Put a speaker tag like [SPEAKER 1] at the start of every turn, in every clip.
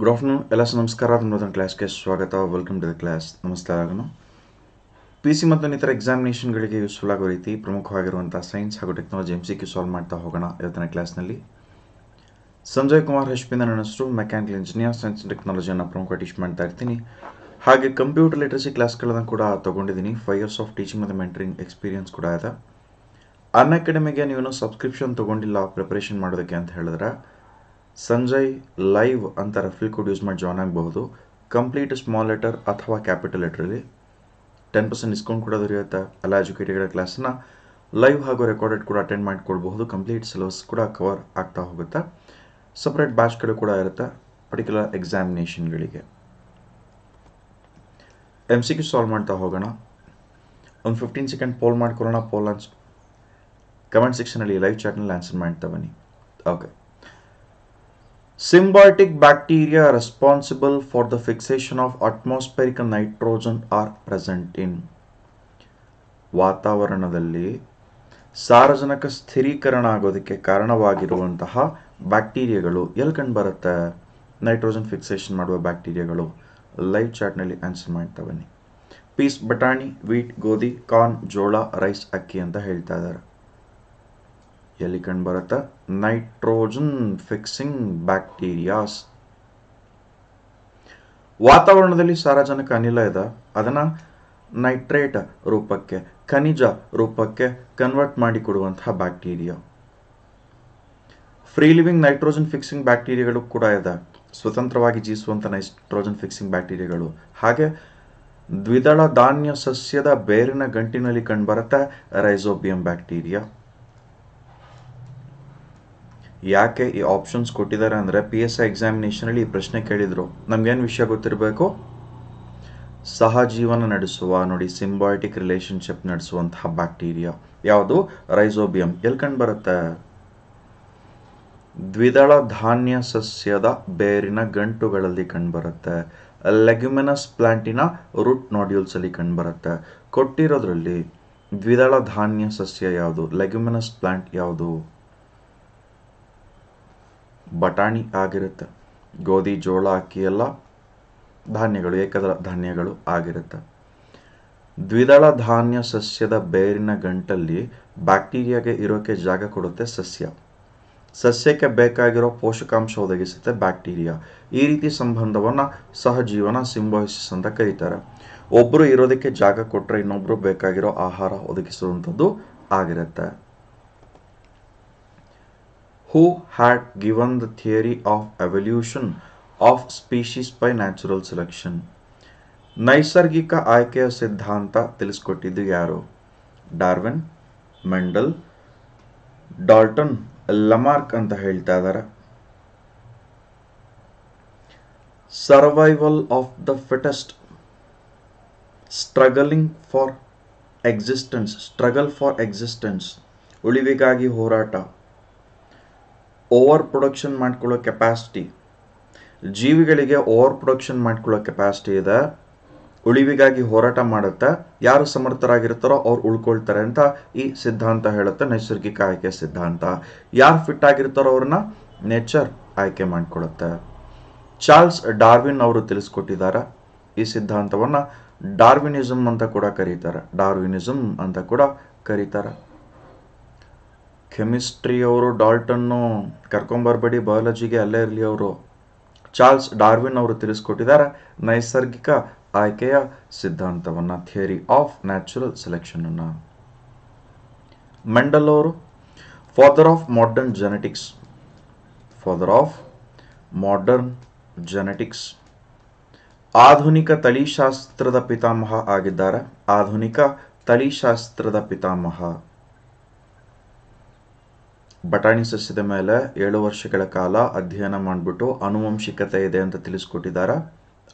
[SPEAKER 1] Good afternoon ಎಲ್ಲ ಸಹ ನಮಸ್ಕಾರ ನೂತನ ಕ್ಲಾಸ್ಗೆ ಸ್ವಾಗತ ವೆಲ್ಕಮ್ ಟು ದ ಕ್ಲಾಸ್ ನಮಸ್ತೆ ಆಗನು ಪಿ ಸಿ ಮತ್ತು ಇನ್ನಿತರ ಎಕ್ಸಾಮಿನೇಷನ್ಗಳಿಗೆ ಯೂಸ್ಫುಲ್ ಆಗೋ ರೀತಿ ಪ್ರಮುಖವಾಗಿರುವಂಥ ಸೈನ್ಸ್ ಹಾಗೂ technology M C Q solve ಮಾಡ್ತಾ ಹೋಗೋಣ ಇವತ್ತಿನ ಕ್ಲಾಸ್ನಲ್ಲಿ ಸಂಜಯ್ ಕುಮಾರ್ ಹಶ್ಮಿಂದ ನನ್ನ ಹೆಸರು ಮೆಕ್ಯಾನಿಕಲ್ ಇಂಜಿನಿಯರ್ ಸೈನ್ಸ್ ಟೆಕ್ನಾಲಜಿಯನ್ನು ಪ್ರಮುಖ ಟೀಚ್ ಮಾಡ್ತಾ ಇರ್ತೀನಿ ಹಾಗೆ ಕಂಪ್ಯೂಟರ್ ಲಿಟ್ರಸಿ ಕ್ಲಾಸ್ಗಳನ್ನು ಕೂಡ ತೊಗೊಂಡಿದ್ದೀನಿ ಫೈವ್ ಇಯರ್ಸ್ ಆಫ್ ಟೀಚಿಂಗ್ ಮತ್ತು ಮೆಂಟ್ರಿಂಗ್ ಎಕ್ಸ್ಪೀರಿಯನ್ಸ್ ಕೂಡ ಇದೆ ಅನ್ ಅಕಾಡೆಮಿಗೆ ನೀವೇನು ಸಬ್ಸ್ಕ್ರಿಪ್ಷನ್ ತೊಗೊಂಡಿಲ್ಲ ಪ್ರಿಪರೇಷನ್ ಮಾಡೋದಕ್ಕೆ ಅಂತ ಹೇಳಿದ್ರೆ ಸಂಜಯ್ ಲೈವ್ ಅಂತ ರಫಿಲ್ ಕೋಡ್ ಯೂಸ್ ಮಾಡಿ ಜಾಯ್ನ್ ಆಗಬಹುದು ಕಂಪ್ಲೀಟ್ ಸ್ಮಾಲ್ ಲೆಟರ್ ಅಥವಾ ಕ್ಯಾಪಿಟಲ್ ಲೆಟ್ರಲ್ಲಿ ಟೆನ್ ಪರ್ಸೆಂಟ್ ಡಿಸ್ಕೌಂಟ್ ಕೂಡ ದೊರೆಯುತ್ತೆ ಎಲ್ಲ ಎಜುಕೇಟೆಡ್ ಕ್ಲಾಸನ್ನ ಲೈವ್ ಹಾಗೂ ರೆಕಾರ್ಡೆಡ್ ಕೂಡ ಅಟೆಂಡ್ ಮಾಡಿಕೊಡ್ಬಹುದು ಕಂಪ್ಲೀಟ್ ಸಿಲೆಬಸ್ ಕೂಡ ಕವರ್ ಆಗ್ತಾ ಹೋಗುತ್ತೆ ಸಪ್ರೇಟ್ ಬ್ಯಾಚ್ಗಳು ಕೂಡ ಇರುತ್ತೆ ಪರ್ಟಿಕ್ಯುಲರ್ ಎಕ್ಸಾಮಿನೇಷನ್ಗಳಿಗೆ ಎಮ್ ಸಿ ಕ್ಯೂ ಸಾಲ್ವ್ ಮಾಡ್ತಾ ಹೋಗೋಣ ಒಂದು ಫಿಫ್ಟೀನ್ ಸೆಕೆಂಡ್ ಪೋಲ್ ಮಾಡ್ಕೊಳ್ಳೋಣ ಪೋಲ್ ಆನ್ಸ್ ಕಮೆಂಟ್ ಸೆಕ್ಷನಲ್ಲಿ ಲೈವ್ ಚಾಟ್ನಲ್ಲಿ ಆನ್ಸರ್ ಮಾಡ್ತಾ ಬನ್ನಿ okay Symbiotic bacteria responsible for the fixation of atmospheric nitrogen are present in ವಾತಾವರಣದಲ್ಲಿ ಸಾರಜನಕ ಸ್ಥಿರೀಕರಣ ಆಗೋದಕ್ಕೆ ಕಾರಣವಾಗಿರುವಂತಹ ಬ್ಯಾಕ್ಟೀರಿಯಾಗಳು ಎಲ್ಲಿ ಕಂಡು ಬರುತ್ತೆ ನೈಟ್ರೋಜನ್ ಫಿಕ್ಸೇಷನ್ ಮಾಡುವ ಬ್ಯಾಕ್ಟೀರಿಯಾಗಳು ಲೈವ್ ಚಾಟ್ನಲ್ಲಿ ಆನ್ಸರ್ ಮಾಡ್ತಾ ಬನ್ನಿ ಪೀಸ್ ಬಟಾಣಿ ವೀಟ್ ಗೋಧಿ ಕಾರ್ನ್ ಜೋಳ ರೈಸ್ ಅಕ್ಕಿ ಅಂತ ಹೇಳ್ತಾ ಇದ್ದಾರೆ ಎಲ್ಲಿ ಕಂಡು ಬರುತ್ತೆ ನೈಟ್ರೋಜನ್ ಫಿಕ್ಸಿಂಗ್ ಬ್ಯಾಕ್ಟೀರಿಯಾಸ್ ವಾತಾವರಣದಲ್ಲಿ ಸಾರಜನಕ ಅನಿಲ ಇದೆ ಅದನ್ನ ನೈಟ್ರೇಟ್ ರೂಪಕ್ಕೆ ಖನಿಜ ರೂಪಕ್ಕೆ ಕನ್ವರ್ಟ್ ಮಾಡಿ ಕೊಡುವಂತಹ bacteria free living nitrogen fixing ಬ್ಯಾಕ್ಟೀರಿಯಾಗಳು ಕೂಡ ಇದೆ ಸ್ವತಂತ್ರವಾಗಿ ಜೀವಿಸುವಂಥ ನೈಟ್ರೋಜನ್ ಫಿಕ್ಸಿಂಗ್ ಬ್ಯಾಕ್ಟೀರಿಯಾಗಳು ಹಾಗೆ ದ್ವಿದಳ ಧಾನ್ಯ ಸಸ್ಯದ ಬೇರಿನ ಗಂಟಿನಲ್ಲಿ ಕಂಡುಬರುತ್ತೆ ರೈಸೋಬಿಯಂ ಬ್ಯಾಕ್ಟೀರಿಯಾ ಯಾಕೆ ಈ ಆಪ್ಷನ್ಸ್ ಕೊಟ್ಟಿದ್ದಾರೆ ಅಂದರೆ ಪಿ ಎಸ್ ಐ ಎಕ್ಸಾಮಿನೇಷನಲ್ಲಿ ಈ ಪ್ರಶ್ನೆ ಕೇಳಿದರು ನಮಗೇನು ವಿಷಯ ಗೊತ್ತಿರಬೇಕು ಸಹಜೀವನ ನಡೆಸುವ ನೋಡಿ ಸಿಂಬಾಯಿಟಿಕ್ ರಿಲೇಶನ್ಶಿಪ್ ನಡೆಸುವಂತಹ ಬ್ಯಾಕ್ಟೀರಿಯಾ ಯಾವುದು ರೈಸೋಬಿಯಂ ಎಲ್ಲಿ ಕಂಡು ಬರುತ್ತೆ ದ್ವಿದಳ ಧಾನ್ಯ ಸಸ್ಯದ ಬೇರಿನ ಗಂಟುಗಳಲ್ಲಿ ಕಂಡುಬರುತ್ತೆ ಲೆಗ್ಯುಮಿನಸ್ ಪ್ಲಾಂಟಿನ ರೂಟ್ ನಾಡ್ಯೂಲ್ಸಲ್ಲಿ ಕಂಡುಬರುತ್ತೆ ಕೊಟ್ಟಿರೋದ್ರಲ್ಲಿ ದ್ವಿದಳ ಧಾನ್ಯ ಸಸ್ಯ ಯಾವುದು ಲೆಗ್ಯುಮಿನಸ್ ಪ್ಲಾಂಟ್ ಯಾವುದು ಬಟಾಣಿ ಆಗಿರುತ್ತೆ ಗೋಧಿ ಜೋಳ ಅಕ್ಕಿ ಎಲ್ಲ ಧಾನ್ಯಗಳು ಏಕದಳ ಧಾನ್ಯಗಳು ಆಗಿರುತ್ತೆ ದ್ವಿದಳ ಧಾನ್ಯ ಸಸ್ಯದ ಬೇರಿನ ಗಂಟಲ್ಲಿ ಬ್ಯಾಕ್ಟೀರಿಯಾಗೆ ಇರೋಕ್ಕೆ ಜಾಗ ಕೊಡುತ್ತೆ ಸಸ್ಯ ಸಸ್ಯಕ್ಕೆ ಬೇಕಾಗಿರೋ ಪೋಷಕಾಂಶ ಒದಗಿಸುತ್ತೆ ಬ್ಯಾಕ್ಟೀರಿಯಾ ಈ ರೀತಿ ಸಂಬಂಧವನ್ನು ಸಹಜೀವನ ಸಿಂಬಾಯಿಸಿಸ್ ಅಂತ ಕರೀತಾರೆ ಒಬ್ಬರು ಇರೋದಕ್ಕೆ ಜಾಗ ಕೊಟ್ಟರೆ ಇನ್ನೊಬ್ಬರು ಬೇಕಾಗಿರೋ ಆಹಾರ ಒದಗಿಸುವಂಥದ್ದು ಆಗಿರುತ್ತೆ who had given the theory of evolution of species by natural selection. ನೈಸರ್ಗಿಕ ಆಯ್ಕೆಯ ಸಿದ್ಧಾಂತ ತಿಳಿಸ್ಕೊಟ್ಟಿದ್ದು ಯಾರು ಡಾರ್ವಿನ್ ಮೆಂಡಲ್ ಡಾಲ್ಟನ್ ಲಮಾರ್ಕ್ ಅಂತ ಹೇಳ್ತಾ ಇದ್ದಾರೆ survival of the fittest struggling for existence struggle for existence ಉಳಿವಿಗಾಗಿ ಹೋರಾಟ ಓವರ್ ಪ್ರೊಡಕ್ಷನ್ ಮಾಡ್ಕೊಳ್ಳೋ ಕೆಪಾಸಿಟಿ ಜೀವಿಗಳಿಗೆ ಓವರ್ ಪ್ರೊಡಕ್ಷನ್ ಮಾಡ್ಕೊಳ್ಳೋ ಕೆಪಾಸಿಟಿ ಇದೆ ಉಳಿವಿಗಾಗಿ ಹೋರಾಟ ಮಾಡುತ್ತೆ ಯಾರು ಸಮರ್ಥರಾಗಿರ್ತಾರೋ ಅವ್ರು ಉಳ್ಕೊಳ್ತಾರೆ ಅಂತ ಈ ಸಿದ್ಧಾಂತ ಹೇಳುತ್ತೆ ನೈಸರ್ಗಿಕ ಆಯ್ಕೆ ಸಿದ್ಧಾಂತ ಯಾರು ಫಿಟ್ ಆಗಿರ್ತಾರೋ ಅವ್ರನ್ನ ನೇಚರ್ ಆಯ್ಕೆ ಮಾಡಿಕೊಳ್ಳುತ್ತೆ ಚಾರ್ಲ್ಸ್ ಡಾರ್ವಿನ್ ಅವರು ತಿಳಿಸ್ಕೊಟ್ಟಿದ್ದಾರೆ ಈ ಸಿದ್ಧಾಂತವನ್ನು ಡಾರ್ವಿನಿಸಮ್ ಅಂತ ಕೂಡ ಕರೀತಾರೆ ಡಾರ್ವಿನಿಸಮ್ ಅಂತ ಕೂಡ ಕರೀತಾರೆ ಕೆಮಿಸ್ಟ್ರಿ ಅವರು ಡಾಲ್ಟನ್ನು ಕರ್ಕೊಂಬರ್ಬೇಡಿ ಬಯಾಲಜಿಗೆ ಅಲ್ಲೇ ಇರಲಿ ಅವರು ಚಾರ್ಲ್ಸ್ ಡಾರ್ವಿನ್ ಅವರು ತಿಳಿಸ್ಕೊಟ್ಟಿದ್ದಾರೆ ನೈಸರ್ಗಿಕ ಆಯ್ಕೆಯ ಸಿದ್ಧಾಂತವನ್ನು ಥಿಯರಿ ಆಫ್ ನ್ಯಾಚುರಲ್ ಸೆಲೆಕ್ಷನ್ ಅನ್ನು ಮೆಂಡಲ್ ಅವರು father of modern genetics father of modern genetics ಆಧುನಿಕ ತಳಿಶಾಸ್ತ್ರದ ಪಿತಾಮಹ ಆಗಿದ್ದಾರೆ ಆಧುನಿಕ ತಳಿಶಾಸ್ತ್ರದ ಪಿತಾಮಹ ಬಟಾಣಿ ಸಸ್ಯದ ಮೇಲೆ ಏಳು ವರ್ಷಗಳ ಕಾಲ ಅಧ್ಯಯನ ಮಾಡಿಬಿಟ್ಟು ಆನುವಂಶಿಕತೆ ಇದೆ ಅಂತ ತಿಳಿಸ್ಕೊಟ್ಟಿದ್ದಾರೆ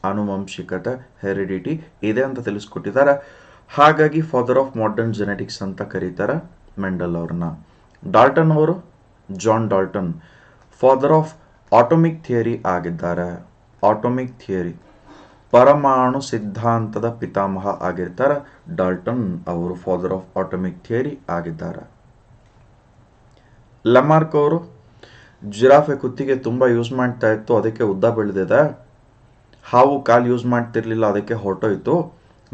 [SPEAKER 1] ಆನುವಂಶಿಕತೆ ಹೆರಿಡಿಟಿ ಇದೆ ಅಂತ ತಿಳಿಸ್ಕೊಟ್ಟಿದ್ದಾರೆ ಹಾಗಾಗಿ ಫಾದರ್ ಆಫ್ ಮಾಡರ್ನ್ ಜೆನೆಟಿಕ್ಸ್ ಅಂತ ಕರೀತಾರೆ ಮೆಂಡಲ್ ಅವ್ರನ್ನ ಡಾಲ್ಟನ್ ಅವರು John Dalton father of atomic theory ಆಗಿದ್ದಾರೆ ಆಟೋಮಿಕ್ ಥಿಯರಿ ಪರಮಾಣು ಸಿದ್ಧಾಂತದ ಪಿತಾಮಹ ಆಗಿರ್ತಾರೆ ಡಾಲ್ಟನ್ ಅವರು ಫಾದರ್ ಆಫ್ ಆಟೋಮಿಕ್ ಥಿಯರಿ ಆಗಿದ್ದಾರೆ ಲಮಾರ್ಕ್ ಅವರು ಜಿರಾಫೆ ಕುತ್ತಿಗೆ ತುಂಬ ಯೂಸ್ ಮಾಡ್ತಾ ಇತ್ತು ಅದಕ್ಕೆ ಉದ್ದ ಬೆಳೆದಿದೆ ಹಾವು ಕಾಲು ಯೂಸ್ ಮಾಡ್ತಿರ್ಲಿಲ್ಲ ಅದಕ್ಕೆ ಹೊರಟೋಯ್ತು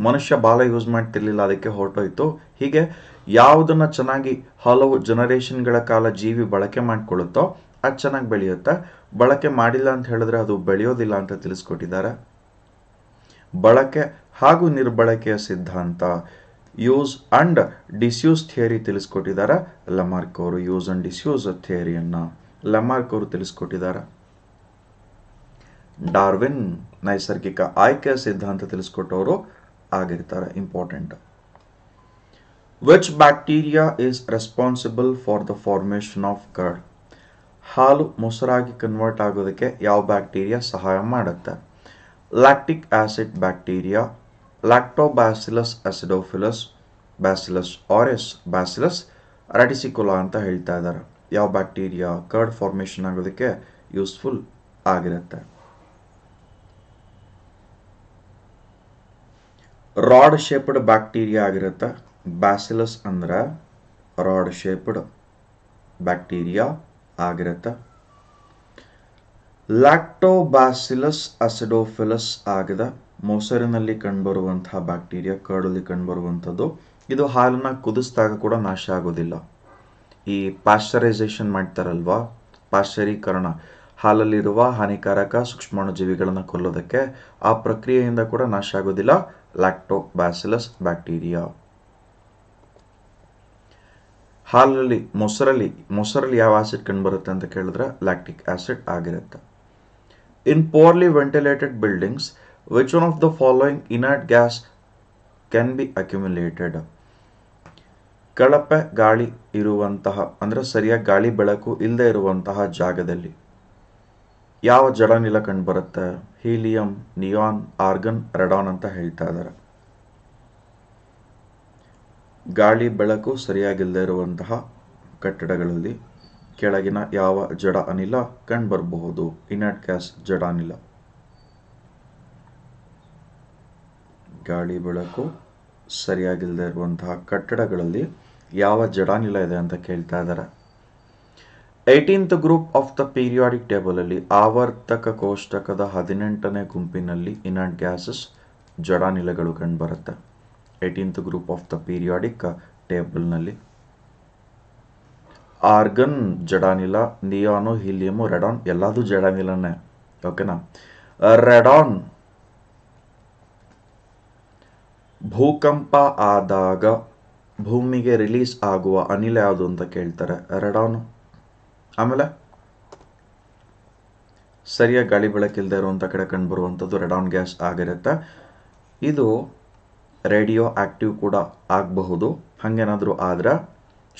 [SPEAKER 1] ಮನುಷ್ಯ ಬಾಲ ಯೂಸ್ ಮಾಡ್ತಿರ್ಲಿಲ್ಲ ಅದಕ್ಕೆ ಹೊರಟೋಯ್ತು ಹೀಗೆ ಯಾವುದನ್ನು ಚೆನ್ನಾಗಿ ಹಲವು ಜನರೇಷನ್ಗಳ ಕಾಲ ಜೀವಿ ಬಳಕೆ ಮಾಡಿಕೊಳ್ಳುತ್ತೋ ಅದು ಚೆನ್ನಾಗಿ ಬೆಳೆಯುತ್ತೆ ಬಳಕೆ ಮಾಡಿಲ್ಲ ಅಂತ ಹೇಳಿದ್ರೆ ಅದು ಬೆಳೆಯೋದಿಲ್ಲ ಅಂತ ತಿಳಿಸ್ಕೊಟ್ಟಿದ್ದಾರೆ ಬಳಕೆ ಹಾಗೂ ನಿರ್ಬಳಕೆಯ ಸಿದ್ಧಾಂತ ಯೂಸ್ ಅಂಡ್ ಡಿಸ್ಯೂಸ್ ಥಿಯರಿ ತಿಳಿಸ್ಕೊಟ್ಟಿದ್ದಾರೆ ಲಮಾರ್ಕ್ ಅವರು ಯೂಸ್ ಅಂಡ್ ಡಿಸ್ಯೂಸ್ ಥಿಯರಿಯನ್ನು ಲಮಾರ್ಕ್ ಅವರು ತಿಳಿಸ್ಕೊಟ್ಟಿದ್ದಾರೆ ಡಾರ್ವಿನ್ ನೈಸರ್ಗಿಕ ಆಯ್ಕೆ ಸಿದ್ಧಾಂತ ತಿಳಿಸ್ಕೊಟ್ಟವರು ಆಗಿರ್ತಾರೆ important which bacteria is responsible for the formation of curd ಹಾಲು ಮೊಸರಾಗಿ ಕನ್ವರ್ಟ್ ಆಗೋದಕ್ಕೆ ಯಾವ ಬ್ಯಾಕ್ಟೀರಿಯಾ ಸಹಾಯ ಮಾಡುತ್ತೆ lactic acid bacteria lactobacillus acidophilus bacillus aureus bacillus radicicola ಅಂತ ಹೇಳ್ತಾ ಇದ್ದಾರೆ ಯಾವ ಬ್ಯಾಕ್ಟೀರಿಯಾ ಕರ್ಡ್ ಫಾರ್ಮೇಷನ್ ಆಗೋದಕ್ಕೆ ಯೂಸ್ಫುಲ್ ಆಗಿರುತ್ತೆ ರಾಡ್ ಶೇಪ್ಡ್ ಬ್ಯಾಕ್ಟೀರಿಯಾ ಆಗಿರುತ್ತೆ ಬ್ಯಾಸಿಲಸ್ ಅಂದ್ರೆ ರಾಡ್ ಶೇಪ್ಡ್ ಬ್ಯಾಕ್ಟೀರಿಯಾ ಆಗಿರುತ್ತೆ ಲ್ಯಾಕ್ಟೋಬ್ಯಾಸಿಲಸ್ ಅಸಿಡೋಫಿಲಸ್ ಆಗಿದೆ ಮೊಸರಿನಲ್ಲಿ ಕಂಡುಬರುವಂತಹ ಬ್ಯಾಕ್ಟೀರಿಯಾ ಕರ್ಡಲ್ಲಿ ಕಂಡುಬರುವಂಥದ್ದು ಇದು ಹಾಲನ್ನು ಕುದಿಸಿದಾಗ ಕೂಡ ನಾಶ ಆಗೋದಿಲ್ಲ ಈ ಪಾಶ್ಚರೈಸೇಷನ್ ಮಾಡ್ತಾರಲ್ವಾ ಪಾಶ್ಚರೀಕರಣ ಹಾಲಲ್ಲಿರುವ ಹಾನಿಕಾರಕ ಸೂಕ್ಷ್ಮಾಣುಜೀವಿಗಳನ್ನು ಕೊಲ್ಲೋದಕ್ಕೆ ಆ ಪ್ರಕ್ರಿಯೆಯಿಂದ ಕೂಡ ನಾಶ ಆಗೋದಿಲ್ಲ ಲ್ಯಾಕ್ಟೋ ಬ್ಯಾಸಿಲಸ್ ಬ್ಯಾಕ್ಟೀರಿಯಾ ಹಾಲಲ್ಲಿ ಮೊಸರಲ್ಲಿ ಮೊಸರಲ್ಲಿ ಯಾವ ಆಸಿಡ್ ಕಂಡುಬರುತ್ತೆ ಅಂತ ಕೇಳಿದ್ರೆ ಲ್ಯಾಕ್ಟಿಕ್ ಆಸಿಡ್ ಆಗಿರುತ್ತೆ in poorly ventilated buildings Which one of the following inert gas can be accumulated? ಕಳಪೆ ಗಾಳಿ ಇರುವಂತಹ ಅಂದರೆ ಸರಿಯಾಗಿ ಗಾಳಿ ಬೆಳಕು ಇಲ್ಲದೆ ಇರುವಂತಹ ಜಾಗದಲ್ಲಿ ಯಾವ ಜಡ ಜಡನಿಲ ಕಂಡುಬರುತ್ತೆ ಹೀಲಿಯಂ ನಿಯಾನ್ ಆರ್ಗನ್ ರೆಡಾನ್ ಅಂತ ಹೇಳ್ತಾ ಇದ್ದಾರೆ ಗಾಳಿ ಬೆಳಕು ಸರಿಯಾಗಿಲ್ಲದೆ ಇರುವಂತಹ ಕಟ್ಟಡಗಳಲ್ಲಿ ಕೆಳಗಿನ ಯಾವ ಜಡ ಅನಿಲ ಕಂಡು ಬರಬಹುದು ಇನಟ್ ಗ್ಯಾಸ್ ಜಡ ಅನಿಲ ಗಾಳಿ ಬೆಳಕು ಸರಿಯಾಗಿಲ್ಲದೆ ಇರುವಂತಹ ಕಟ್ಟಡಗಳಲ್ಲಿ ಯಾವ ಜಡಾನಿಲ ಇದೆ ಅಂತ ಕೇಳ್ತಾ ಇದ್ದಾರೆ eighteenth group of the periodic ಅಲ್ಲಿ ಆವರ್ತಕ ಕೋಷ್ಟಕದ ಹದಿನೆಂಟನೇ ಗುಂಪಿನಲ್ಲಿ ಇನಾಂಟ್ ಗ್ಯಾಸಸ್ ಜಡಾನಿಲಗಳು ಕಂಡುಬರುತ್ತೆ eighteenth group of the periodic ಟೇಬಲ್ನಲ್ಲಿ ಆರ್ಗನ್ ಜಡಾನಿಲ ನಿಯಾನು ಹೀಲಿಯಮು ರೆಡಾನ್ ಎಲ್ಲದೂ ಜಡಾನಿಲನೇ ಓಕೆನಾ ರೆಡಾನ್ ಭೂಕಂಪ ಆದಾಗ ಭೂಮಿಗೆ ರಿಲೀಸ್ ಆಗುವ ಅನಿಲ ಯಾವುದು ಅಂತ ಕೇಳ್ತಾರೆ ರೆಡಾನ್ ಆಮೇಲೆ ಸರಿಯಾಗಿ ಗಾಳಿ ಬೆಳಕಿಲ್ಲದೆ ಇರುವಂಥ ಕಡೆ ಬರುವಂಥದ್ದು ರೆಡಾನ್ ಗ್ಯಾಸ್ ಆಗಿರುತ್ತೆ ಇದು ರೇಡಿಯೋ ಆಕ್ಟಿವ್ ಕೂಡ ಆಗಬಹುದು ಹಾಗೇನಾದರೂ ಆದರೆ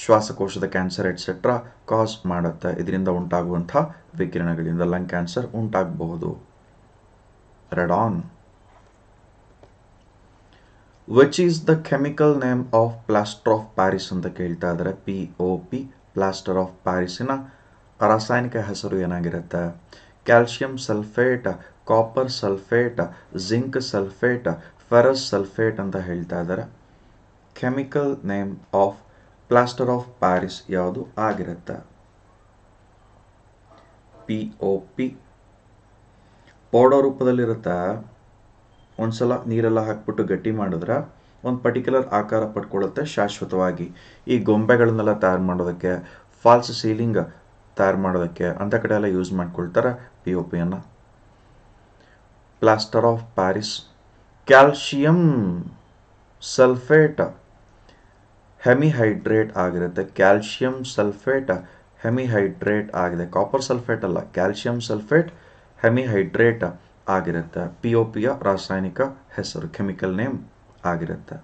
[SPEAKER 1] ಶ್ವಾಸಕೋಶದ ಕ್ಯಾನ್ಸರ್ ಎಟ್ಸೆಟ್ರಾ ಕಾಸ್ ಮಾಡುತ್ತೆ ಇದರಿಂದ ಉಂಟಾಗುವಂಥ ವಿಕಿರಣಗಳಿಂದ ಲಂಗ್ ಕ್ಯಾನ್ಸರ್ ಉಂಟಾಗಬಹುದು radon which is the chemical name of plaster of Paris ಅಂತ ಕೇಳ್ತಾ ಇದ್ದಾರೆ P O P plaster of ಪ್ಯಾರಿಸಿನ ರಾಸಾಯನಿಕ ಹೆಸರು ಏನಾಗಿರುತ್ತೆ calcium sulphate copper sulphate zinc sulphate ferrous sulphate ಅಂತ ಹೇಳ್ತಾ ಇದ್ದಾರೆ chemical name of plaster of Paris ಯಾವುದು ಆಗಿರುತ್ತೆ ಪಿ ಒ ಪಿ ಪೌಡರ್ ರೂಪದಲ್ಲಿರುತ್ತೆ ಒಂದ್ಸಲ ನೀರೆಲ್ಲ ಹಾಕ್ಬಿಟ್ಟು ಗಟ್ಟಿ ಮಾಡಿದ್ರೆ ಒಂದು ಪರ್ಟಿಕ್ಯುಲರ್ ಆಕಾರ ಪಡ್ಕೊಳ್ಳುತ್ತೆ ಶಾಶ್ವತವಾಗಿ ಈ ಗೊಂಬೆಗಳನ್ನೆಲ್ಲ ತಯಾರು ಮಾಡೋದಕ್ಕೆ ಫಾಲ್ಸ್ ಸೀಲಿಂಗ್ ತಯಾರು ಮಾಡೋದಕ್ಕೆ ಅಂತ ಕಡೆ ಎಲ್ಲ ಯೂಸ್ ಮಾಡ್ಕೊಳ್ತಾರೆ ಪಿ ಒ ಪಿಯನ್ನು plaster of Paris calcium sulphate hemihydrate ಆಗಿರುತ್ತೆ ಕ್ಯಾಲ್ಶಿಯಂ ಸಲ್ಫೇಟ್ ಹೆಮಿಹೈಡ್ರೇಟ್ ಆಗಿದೆ ಕಾಪರ್ ಸಲ್ಫೇಟ್ ಅಲ್ಲ ಕ್ಯಾಲ್ಶಿಯಂ ಸಲ್ಫೇಟ್ ಹೆಮಿಹೈಡ್ರೇಟ್ ಆಗಿರುತ್ತೆ ಪಿ ಒ ಪಿಯ ರಾಸಾಯನಿಕ ಹೆಸರು ಕೆಮಿಕಲ್ ನೇಮ್ ಆಗಿರುತ್ತೆ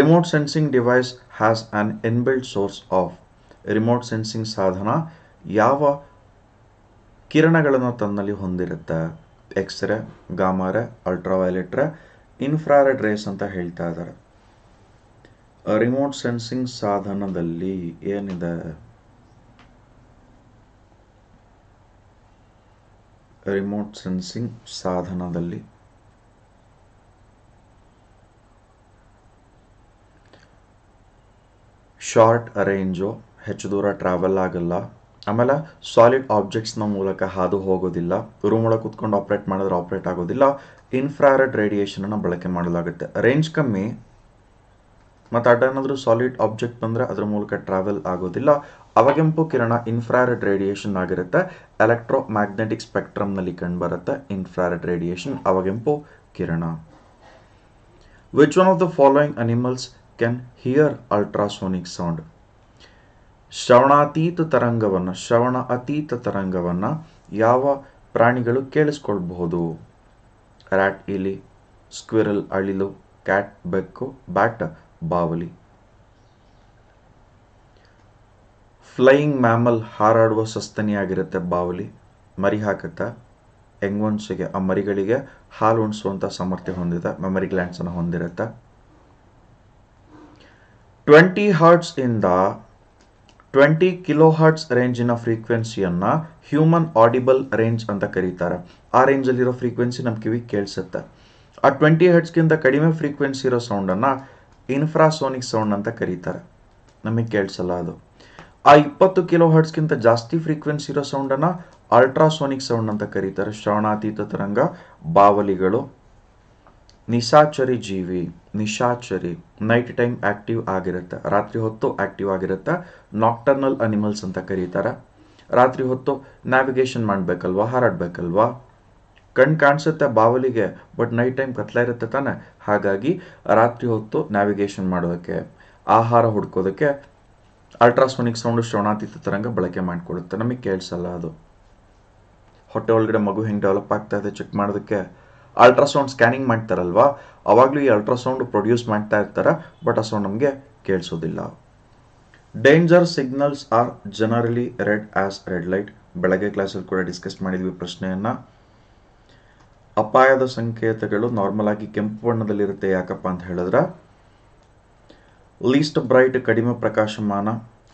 [SPEAKER 1] remote sensing device has an inbuilt source of remote sensing ಸಾಧನ ಯಾವ ಕಿರಣಗಳನ್ನು ತನ್ನಲ್ಲಿ ಹೊಂದಿರುತ್ತೆ X ray gamma ray ultraviolet ray infrared rays ಅಂತ ಹೇಳ್ತಾ ಇದ್ದಾರೆ ರಿಮೋಟ್ ಸೆನ್ಸಿಂಗ್ ಸಾಧನದಲ್ಲಿ ಏನಿದೆ ರಿಮೋಟ್ ಸೆನ್ಸಿಂಗ್ ಸಾಧನದಲ್ಲಿ ಶಾರ್ಟ್ ರೇಂಜು ಹೆಚ್ಚು ದೂರ ಟ್ರಾವೆಲ್ ಆಗಲ್ಲ ಆಮೇಲೆ ಸಾಲಿಡ್ ಆಬ್ಜೆಕ್ಟ್ಸ್ನ ಮೂಲಕ ಹಾದು ಹೋಗೋದಿಲ್ಲ ರೂಮ್ ಒಳಗೆ ಕುತ್ಕೊಂಡು ಆಪರೇಟ್ ಮಾಡಿದ್ರೆ ಆಪರೇಟ್ ಆಗೋದಿಲ್ಲ ಇನ್ಫ್ರಾರೆಡ್ ರೇಡಿಯೇಷನನ್ನು ಬಳಕೆ ಮಾಡಲಾಗುತ್ತೆ ರೇಂಜ್ ಕಮ್ಮಿ ಮತ್ತು ಅಡ್ಡ ಏನಾದರೂ ಸಾಲಿಡ್ ಆಬ್ಜೆಕ್ಟ್ ಬಂದರೆ ಅದರ ಮೂಲಕ ಟ್ರಾವೆಲ್ ಆಗೋದಿಲ್ಲ ಅವಗೆಂಪು ಕಿರಣ ಇನ್ಫ್ರಾರೆಡ್ ರೇಡಿಯೇಷನ್ ಆಗಿರುತ್ತೆ ಎಲೆಕ್ಟ್ರೋ ಮ್ಯಾಗ್ನೆಟಿಕ್ ಸ್ಪೆಕ್ಟ್ರಮ್ನಲ್ಲಿ ಕಂಡುಬರುತ್ತೆ ಇನ್ಫ್ರಾರೆಡ್ ರೇಡಿಯೇಷನ್ ಅವಗೆಂಪು ಕಿರಣ which one of the following animals can hear ultrasonic sound ಶ್ರವಣಾತೀತ ತರಂಗವನ್ನು ಶ್ರವಣ ಅತೀತ ತರಂಗವನ್ನು ಯಾವ ಪ್ರಾಣಿಗಳು ಕೇಳಿಸ್ಕೊಳ್ಬಹುದು ರ್ಯಾಟ್ ಇಲಿ ಸ್ಕ್ವಿರಲ್ ಅಳಿಲು ಕ್ಯಾಟ್ ಬೆಕ್ಕು ಬ್ಯಾಟ್ ಬಾವಲಿ ಫ್ಲೈಯಿಂಗ್ ಮ್ಯಾಮಲ್ ಹಾರಾಡುವ ಸಸ್ತನಿಯಾಗಿರುತ್ತೆ ಬಾವಲಿ ಮರಿ ಹಾಕುತ್ತೆ ಎಂಗ್ವನ್ಸಿಗೆ ಆ ಮರಿಗಳಿಗೆ ಹಾಲು ಉಣಿಸುವಂಥ ಸಾಮರ್ಥ್ಯ ಹೊಂದಿದ ಮೆಮರಿ ಗ್ಲ್ಯಾಂಡ್ಸನ್ನು ಹೊಂದಿರುತ್ತೆ ಟ್ವೆಂಟಿ ಹರ್ಟ್ಸ್ ಇಂದ ಟ್ವೆಂಟಿ ಕಿಲೋ ಹರ್ಟ್ಸ್ ರೇಂಜಿನ ಫ್ರೀಕ್ವೆನ್ಸಿಯನ್ನು ಹ್ಯೂಮನ್ ಆಡಿಬಲ್ ರೇಂಜ್ ಅಂತ ಕರೀತಾರೆ ಆ ರೇಂಜಲ್ಲಿರೋ ಫ್ರೀಕ್ವೆನ್ಸಿ ನಮ್ಮ ಕಿವಿಗೆ ಕೇಳಿಸುತ್ತೆ ಆ ಟ್ವೆಂಟಿ ಹರ್ಟ್ಸ್ಗಿಂತ ಕಡಿಮೆ ಫ್ರೀಕ್ವೆನ್ಸಿ ಇರೋ ಸೌಂಡನ್ನು ಇನ್ಫ್ರಾಸೋನಿಕ್ ಸೌಂಡ್ ಅಂತ ಕರೀತಾರೆ ನಮಗೆ ಕೇಳಿಸಲ್ಲ ಅದು ಆ ಇಪ್ಪತ್ತು ಕಿಲೋ ಹರ್ಟ್ಸ್ಗಿಂತ ಜಾಸ್ತಿ ಫ್ರೀಕ್ವೆನ್ಸಿ ಇರೋ ಸೌಂಡನ್ನ ಅಲ್ಟ್ರಾಸೋನಿಕ್ ಸೌಂಡ್ ಅಂತ ಕರೀತಾರೆ ಶ್ರವಣಾತೀತ ತರಂಗ ಬಾವಲಿಗಳು ನಿಶಾಚರಿ ಜೀವಿ ನಿಶಾಚರಿ ನೈಟ್ ಟೈಮ್ ಆಕ್ಟಿವ್ ಆಗಿರುತ್ತೆ ರಾತ್ರಿ ಹೊತ್ತು ಆಕ್ಟಿವ್ ಆಗಿರುತ್ತೆ ನಾಕ್ಟರ್ನಲ್ ಅನಿಮಲ್ಸ್ ಅಂತ ಕರೀತಾರೆ ರಾತ್ರಿ ಹೊತ್ತು ನ್ಯಾವಿಗೇಷನ್ ಮಾಡಬೇಕಲ್ವಾ ಹಾರಾಡಬೇಕಲ್ವಾ ಕಣ್ ಕಾಣಿಸುತ್ತೆ ಬಾವಲಿಗೆ ಬಟ್ ನೈಟ್ ಟೈಮ್ ಕತ್ಲ ಇರುತ್ತೆ ತಾನೆ ಹಾಗಾಗಿ ರಾತ್ರಿ ಹೊತ್ತು ನ್ಯಾವಿಗೇಷನ್ ಮಾಡೋದಕ್ಕೆ ಆಹಾರ ಹುಡ್ಕೋದಕ್ಕೆ ಅಲ್ಟ್ರಾಸೋನಿಕ್ ಸೌಂಡ್ ಶ್ರವಣಾತೀತ ತರಂಗ ಬಳಕೆ ಮಾಡಿಕೊಡುತ್ತೆ ನಮಗೆ ಕೇಳಿಸಲ್ಲ ಅದು ಹೊಟ್ಟೆ ಒಳಗಡೆ ಮಗು ಹೆಂಗೆ ಡೆವಲಪ್ ಆಗ್ತಾ ಇದೆ ಚೆಕ್ ಮಾಡೋದಕ್ಕೆ ಅಲ್ಟ್ರಾಸೌಂಡ್ ಸ್ಕ್ಯಾನಿಂಗ್ ಮಾಡ್ತಾರಲ್ವಾ ಅವಾಗಲೂ ಈ ಅಲ್ಟ್ರಾಸೌಂಡ್ ಪ್ರೊಡ್ಯೂಸ್ ಮಾಡ್ತಾ ಇರ್ತಾರೆ ಬಟ್ ಆ ಸೌಂಡ್ ನಮಗೆ ಕೇಳಿಸೋದಿಲ್ಲ danger signals are generally red as red light ಬೆಳಗ್ಗೆ ಕ್ಲಾಸಲ್ಲಿ ಕೂಡ ಡಿಸ್ಕಸ್ ಮಾಡಿದ್ವಿ ಪ್ರಶ್ನೆಯನ್ನು ಅಪಾಯದ ಸಂಕೇತಗಳು ನಾರ್ಮಲ್ ಆಗಿ ಕೆಂಪು ಬಣ್ಣದಲ್ಲಿರುತ್ತೆ ಯಾಕಪ್ಪ ಅಂತ ಹೇಳಿದ್ರೆ ಲೀಸ್ಟ್ ಬ್ರೈಟ್ ಕಡಿಮೆ ಪ್ರಕಾಶಮಾನ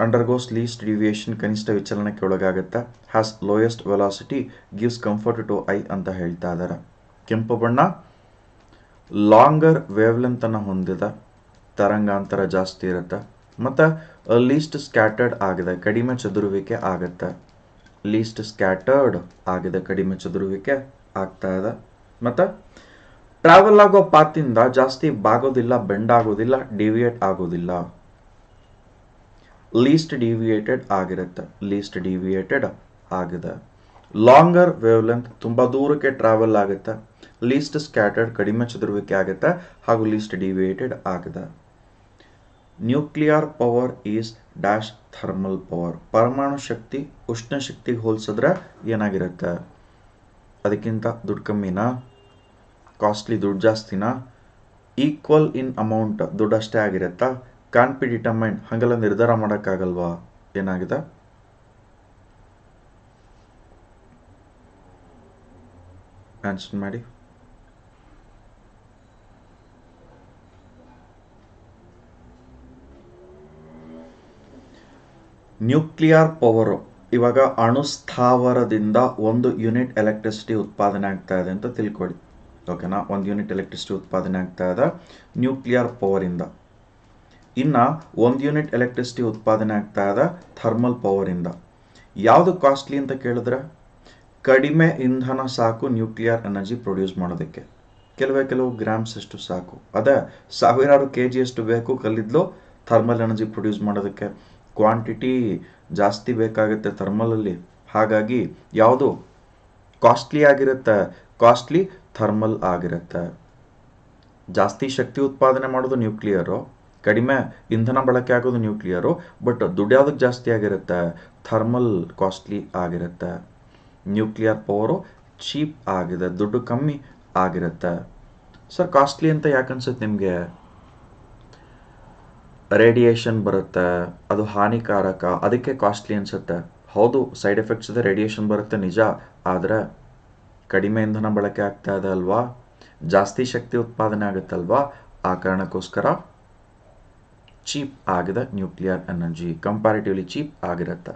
[SPEAKER 1] ಅಂಡರ್ಗೋಸ್ ಲೀಸ್ಟ್ ಡಿವಿಯೇಷನ್ ಕನಿಷ್ಠ ವಿಚಲನಕ್ಕೆ ಒಳಗಾಗುತ್ತೆ has lowest velocity gives comfort to eye ಅಂತ ಹೇಳ್ತಾ ಇದ್ದಾರೆ ಕೆಂಪು ಬಣ್ಣ ಲಾಂಗರ್ ಅನ್ನು ಹೊಂದಿದ ತರಂಗಾಂತರ ಜಾಸ್ತಿ ಇರುತ್ತೆ ಮತ್ತು ಲೀಸ್ಟ್ ಸ್ಕ್ಯಾಟರ್ಡ್ ಆಗಿದೆ ಕಡಿಮೆ ಚದುರುವಿಕೆ ಆಗುತ್ತೆ ಲೀಸ್ಟ್ ಸ್ಕ್ಯಾಟರ್ಡ್ ಆಗಿದೆ ಕಡಿಮೆ ಚದುರುವಿಕೆ ಆಗ್ತಾ ಇದೆ ಮತ್ತು ಟ್ರಾವೆಲ್ ಆಗೋ ಪಾತಿಂದ ಜಾಸ್ತಿ ಬಾಗೋದಿಲ್ಲ ಬೆಂಡ್ ಆಗೋದಿಲ್ಲ ಡಿವಿಯೇಟ್ ಆಗೋದಿಲ್ಲ ಲೀಸ್ಟ್ ಡಿವಿಯೇಟೆಡ್ ಆಗಿರುತ್ತೆ ಲೀಸ್ಟ್ ಡಿವಿಯೇಟೆಡ್ ಆಗಿದೆ ಲಾಂಗರ್ ವೇವ್ ಲೆಂತ್ ತುಂಬ ದೂರಕ್ಕೆ ಟ್ರಾವೆಲ್ ಆಗುತ್ತೆ ಲೀಸ್ಟ್ ಸ್ಕ್ಯಾಟರ್ಡ್ ಕಡಿಮೆ ಚದುರುವಿಕೆ ಆಗುತ್ತೆ ಹಾಗೂ ಲೀಸ್ಟ್ ಡಿವಿಯೇಟೆಡ್ ಆಗಿದೆ nuclear power is dash thermal power ಪರಮಾಣು ಶಕ್ತಿ ಉಷ್ಣ ಶಕ್ತಿಗೆ ಹೋಲಿಸಿದ್ರೆ ಏನಾಗಿರುತ್ತೆ ಅದಕ್ಕಿಂತ ದುಡ್ಡು ಕಮ್ಮಿನಾ ಕಾಸ್ಟ್ಲಿ ದುಡ್ಡು ಜಾಸ್ತಿನ ಈಕ್ವಲ್ ಇನ್ ಅಮೌಂಟ್ ದುಡ್ಡು ಅಷ್ಟೇ ಆಗಿರುತ್ತಾ ಕ್ಯಾನ್ ಬಿ ಡಿಟರ್ಮೈನ್ ಹಾಗೆಲ್ಲ ನಿರ್ಧಾರ ಮಾಡೋಕ್ಕಾಗಲ್ವಾ ಏನಾಗಿದೆ ಆನ್ಸರ್ ಮಾಡಿ ನ್ಯೂಕ್ಲಿಯರ್ ಪವರು ಇವಾಗ ಅಣುಸ್ಥಾವರದಿಂದ ಒಂದು ಯೂನಿಟ್ ಎಲೆಕ್ಟ್ರಿಸಿಟಿ ಉತ್ಪಾದನೆ ಆಗ್ತಾ ಇದೆ ಅಂತ ತಿಳ್ಕೊಳ್ಳಿ ಓಕೆನಾ ಒಂದು ಯೂನಿಟ್ ಎಲೆಕ್ಟ್ರಿಸಿಟಿ ಉತ್ಪಾದನೆ ಆಗ್ತಾ ಇದೆ ನ್ಯೂಕ್ಲಿಯರ್ ಪವರಿಂದ ಇನ್ನ ಒಂದು ಯೂನಿಟ್ ಎಲೆಕ್ಟ್ರಿಸಿಟಿ ಉತ್ಪಾದನೆ ಆಗ್ತಾ ಇದೆ ಥರ್ಮಲ್ ಪವರಿಂದ ಯಾವುದು ಕಾಸ್ಟ್ಲಿ ಅಂತ ಕೇಳಿದ್ರೆ ಕಡಿಮೆ ಇಂಧನ ಸಾಕು ನ್ಯೂಕ್ಲಿಯರ್ ಎನರ್ಜಿ ಪ್ರೊಡ್ಯೂಸ್ ಮಾಡೋದಕ್ಕೆ ಕೆಲವೇ ಕೆಲವು ಗ್ರಾಮ್ಸ್ ಅಷ್ಟು ಸಾಕು ಅದೇ ಸಾವಿರಾರು ಕೆ ಅಷ್ಟು ಬೇಕು ಕಲ್ಲಿದ್ಲು ಥರ್ಮಲ್ ಎನರ್ಜಿ ಪ್ರೊಡ್ಯೂಸ್ ಮಾಡೋದಕ್ಕೆ ಕ್ವಾಂಟಿಟಿ ಜಾಸ್ತಿ ಬೇಕಾಗುತ್ತೆ ಥರ್ಮಲಲ್ಲಿ ಹಾಗಾಗಿ ಯಾವುದು ಕಾಸ್ಟ್ಲಿ ಆಗಿರುತ್ತೆ ಕಾಸ್ಟ್ಲಿ ಥರ್ಮಲ್ ಆಗಿರುತ್ತೆ ಜಾಸ್ತಿ ಶಕ್ತಿ ಉತ್ಪಾದನೆ ಮಾಡೋದು ನ್ಯೂಕ್ಲಿಯರು ಕಡಿಮೆ ಇಂಧನ ಬಳಕೆ ಆಗೋದು ನ್ಯೂಕ್ಲಿಯರು ಬಟ್ ಯಾವುದಕ್ಕೆ ಜಾಸ್ತಿ ಆಗಿರುತ್ತೆ ಥರ್ಮಲ್ ಕಾಸ್ಟ್ಲಿ ಆಗಿರುತ್ತೆ ನ್ಯೂಕ್ಲಿಯರ್ ಪವರು ಚೀಪ್ ಆಗಿದೆ ದುಡ್ಡು ಕಮ್ಮಿ ಆಗಿರುತ್ತೆ ಸರ್ ಕಾಸ್ಟ್ಲಿ ಅಂತ ಯಾಕೆ ಅನ್ಸುತ್ತೆ ನಿಮಗೆ ರೇಡಿಯೇಷನ್ ಬರುತ್ತೆ ಅದು ಹಾನಿಕಾರಕ ಅದಕ್ಕೆ ಕಾಸ್ಟ್ಲಿ ಅನಿಸುತ್ತೆ ಹೌದು ಸೈಡ್ ಎಫೆಕ್ಟ್ಸ್ ಇದೆ ರೇಡಿಯೇಷನ್ ಬರುತ್ತೆ ನಿಜ ಆದರೆ ಕಡಿಮೆ ಇಂಧನ ಬಳಕೆ ಆಗ್ತಾ ಇದೆ ಅಲ್ವಾ ಜಾಸ್ತಿ ಶಕ್ತಿ ಉತ್ಪಾದನೆ ಆಗುತ್ತಲ್ವಾ ಆ ಕಾರಣಕ್ಕೋಸ್ಕರ ಚೀಪ್ ಆಗಿದೆ ನ್ಯೂಕ್ಲಿಯರ್ ಎನರ್ಜಿ ಕಂಪ್ಯಾರಿಟಿವ್ಲಿ ಚೀಪ್ ಆಗಿರುತ್ತೆ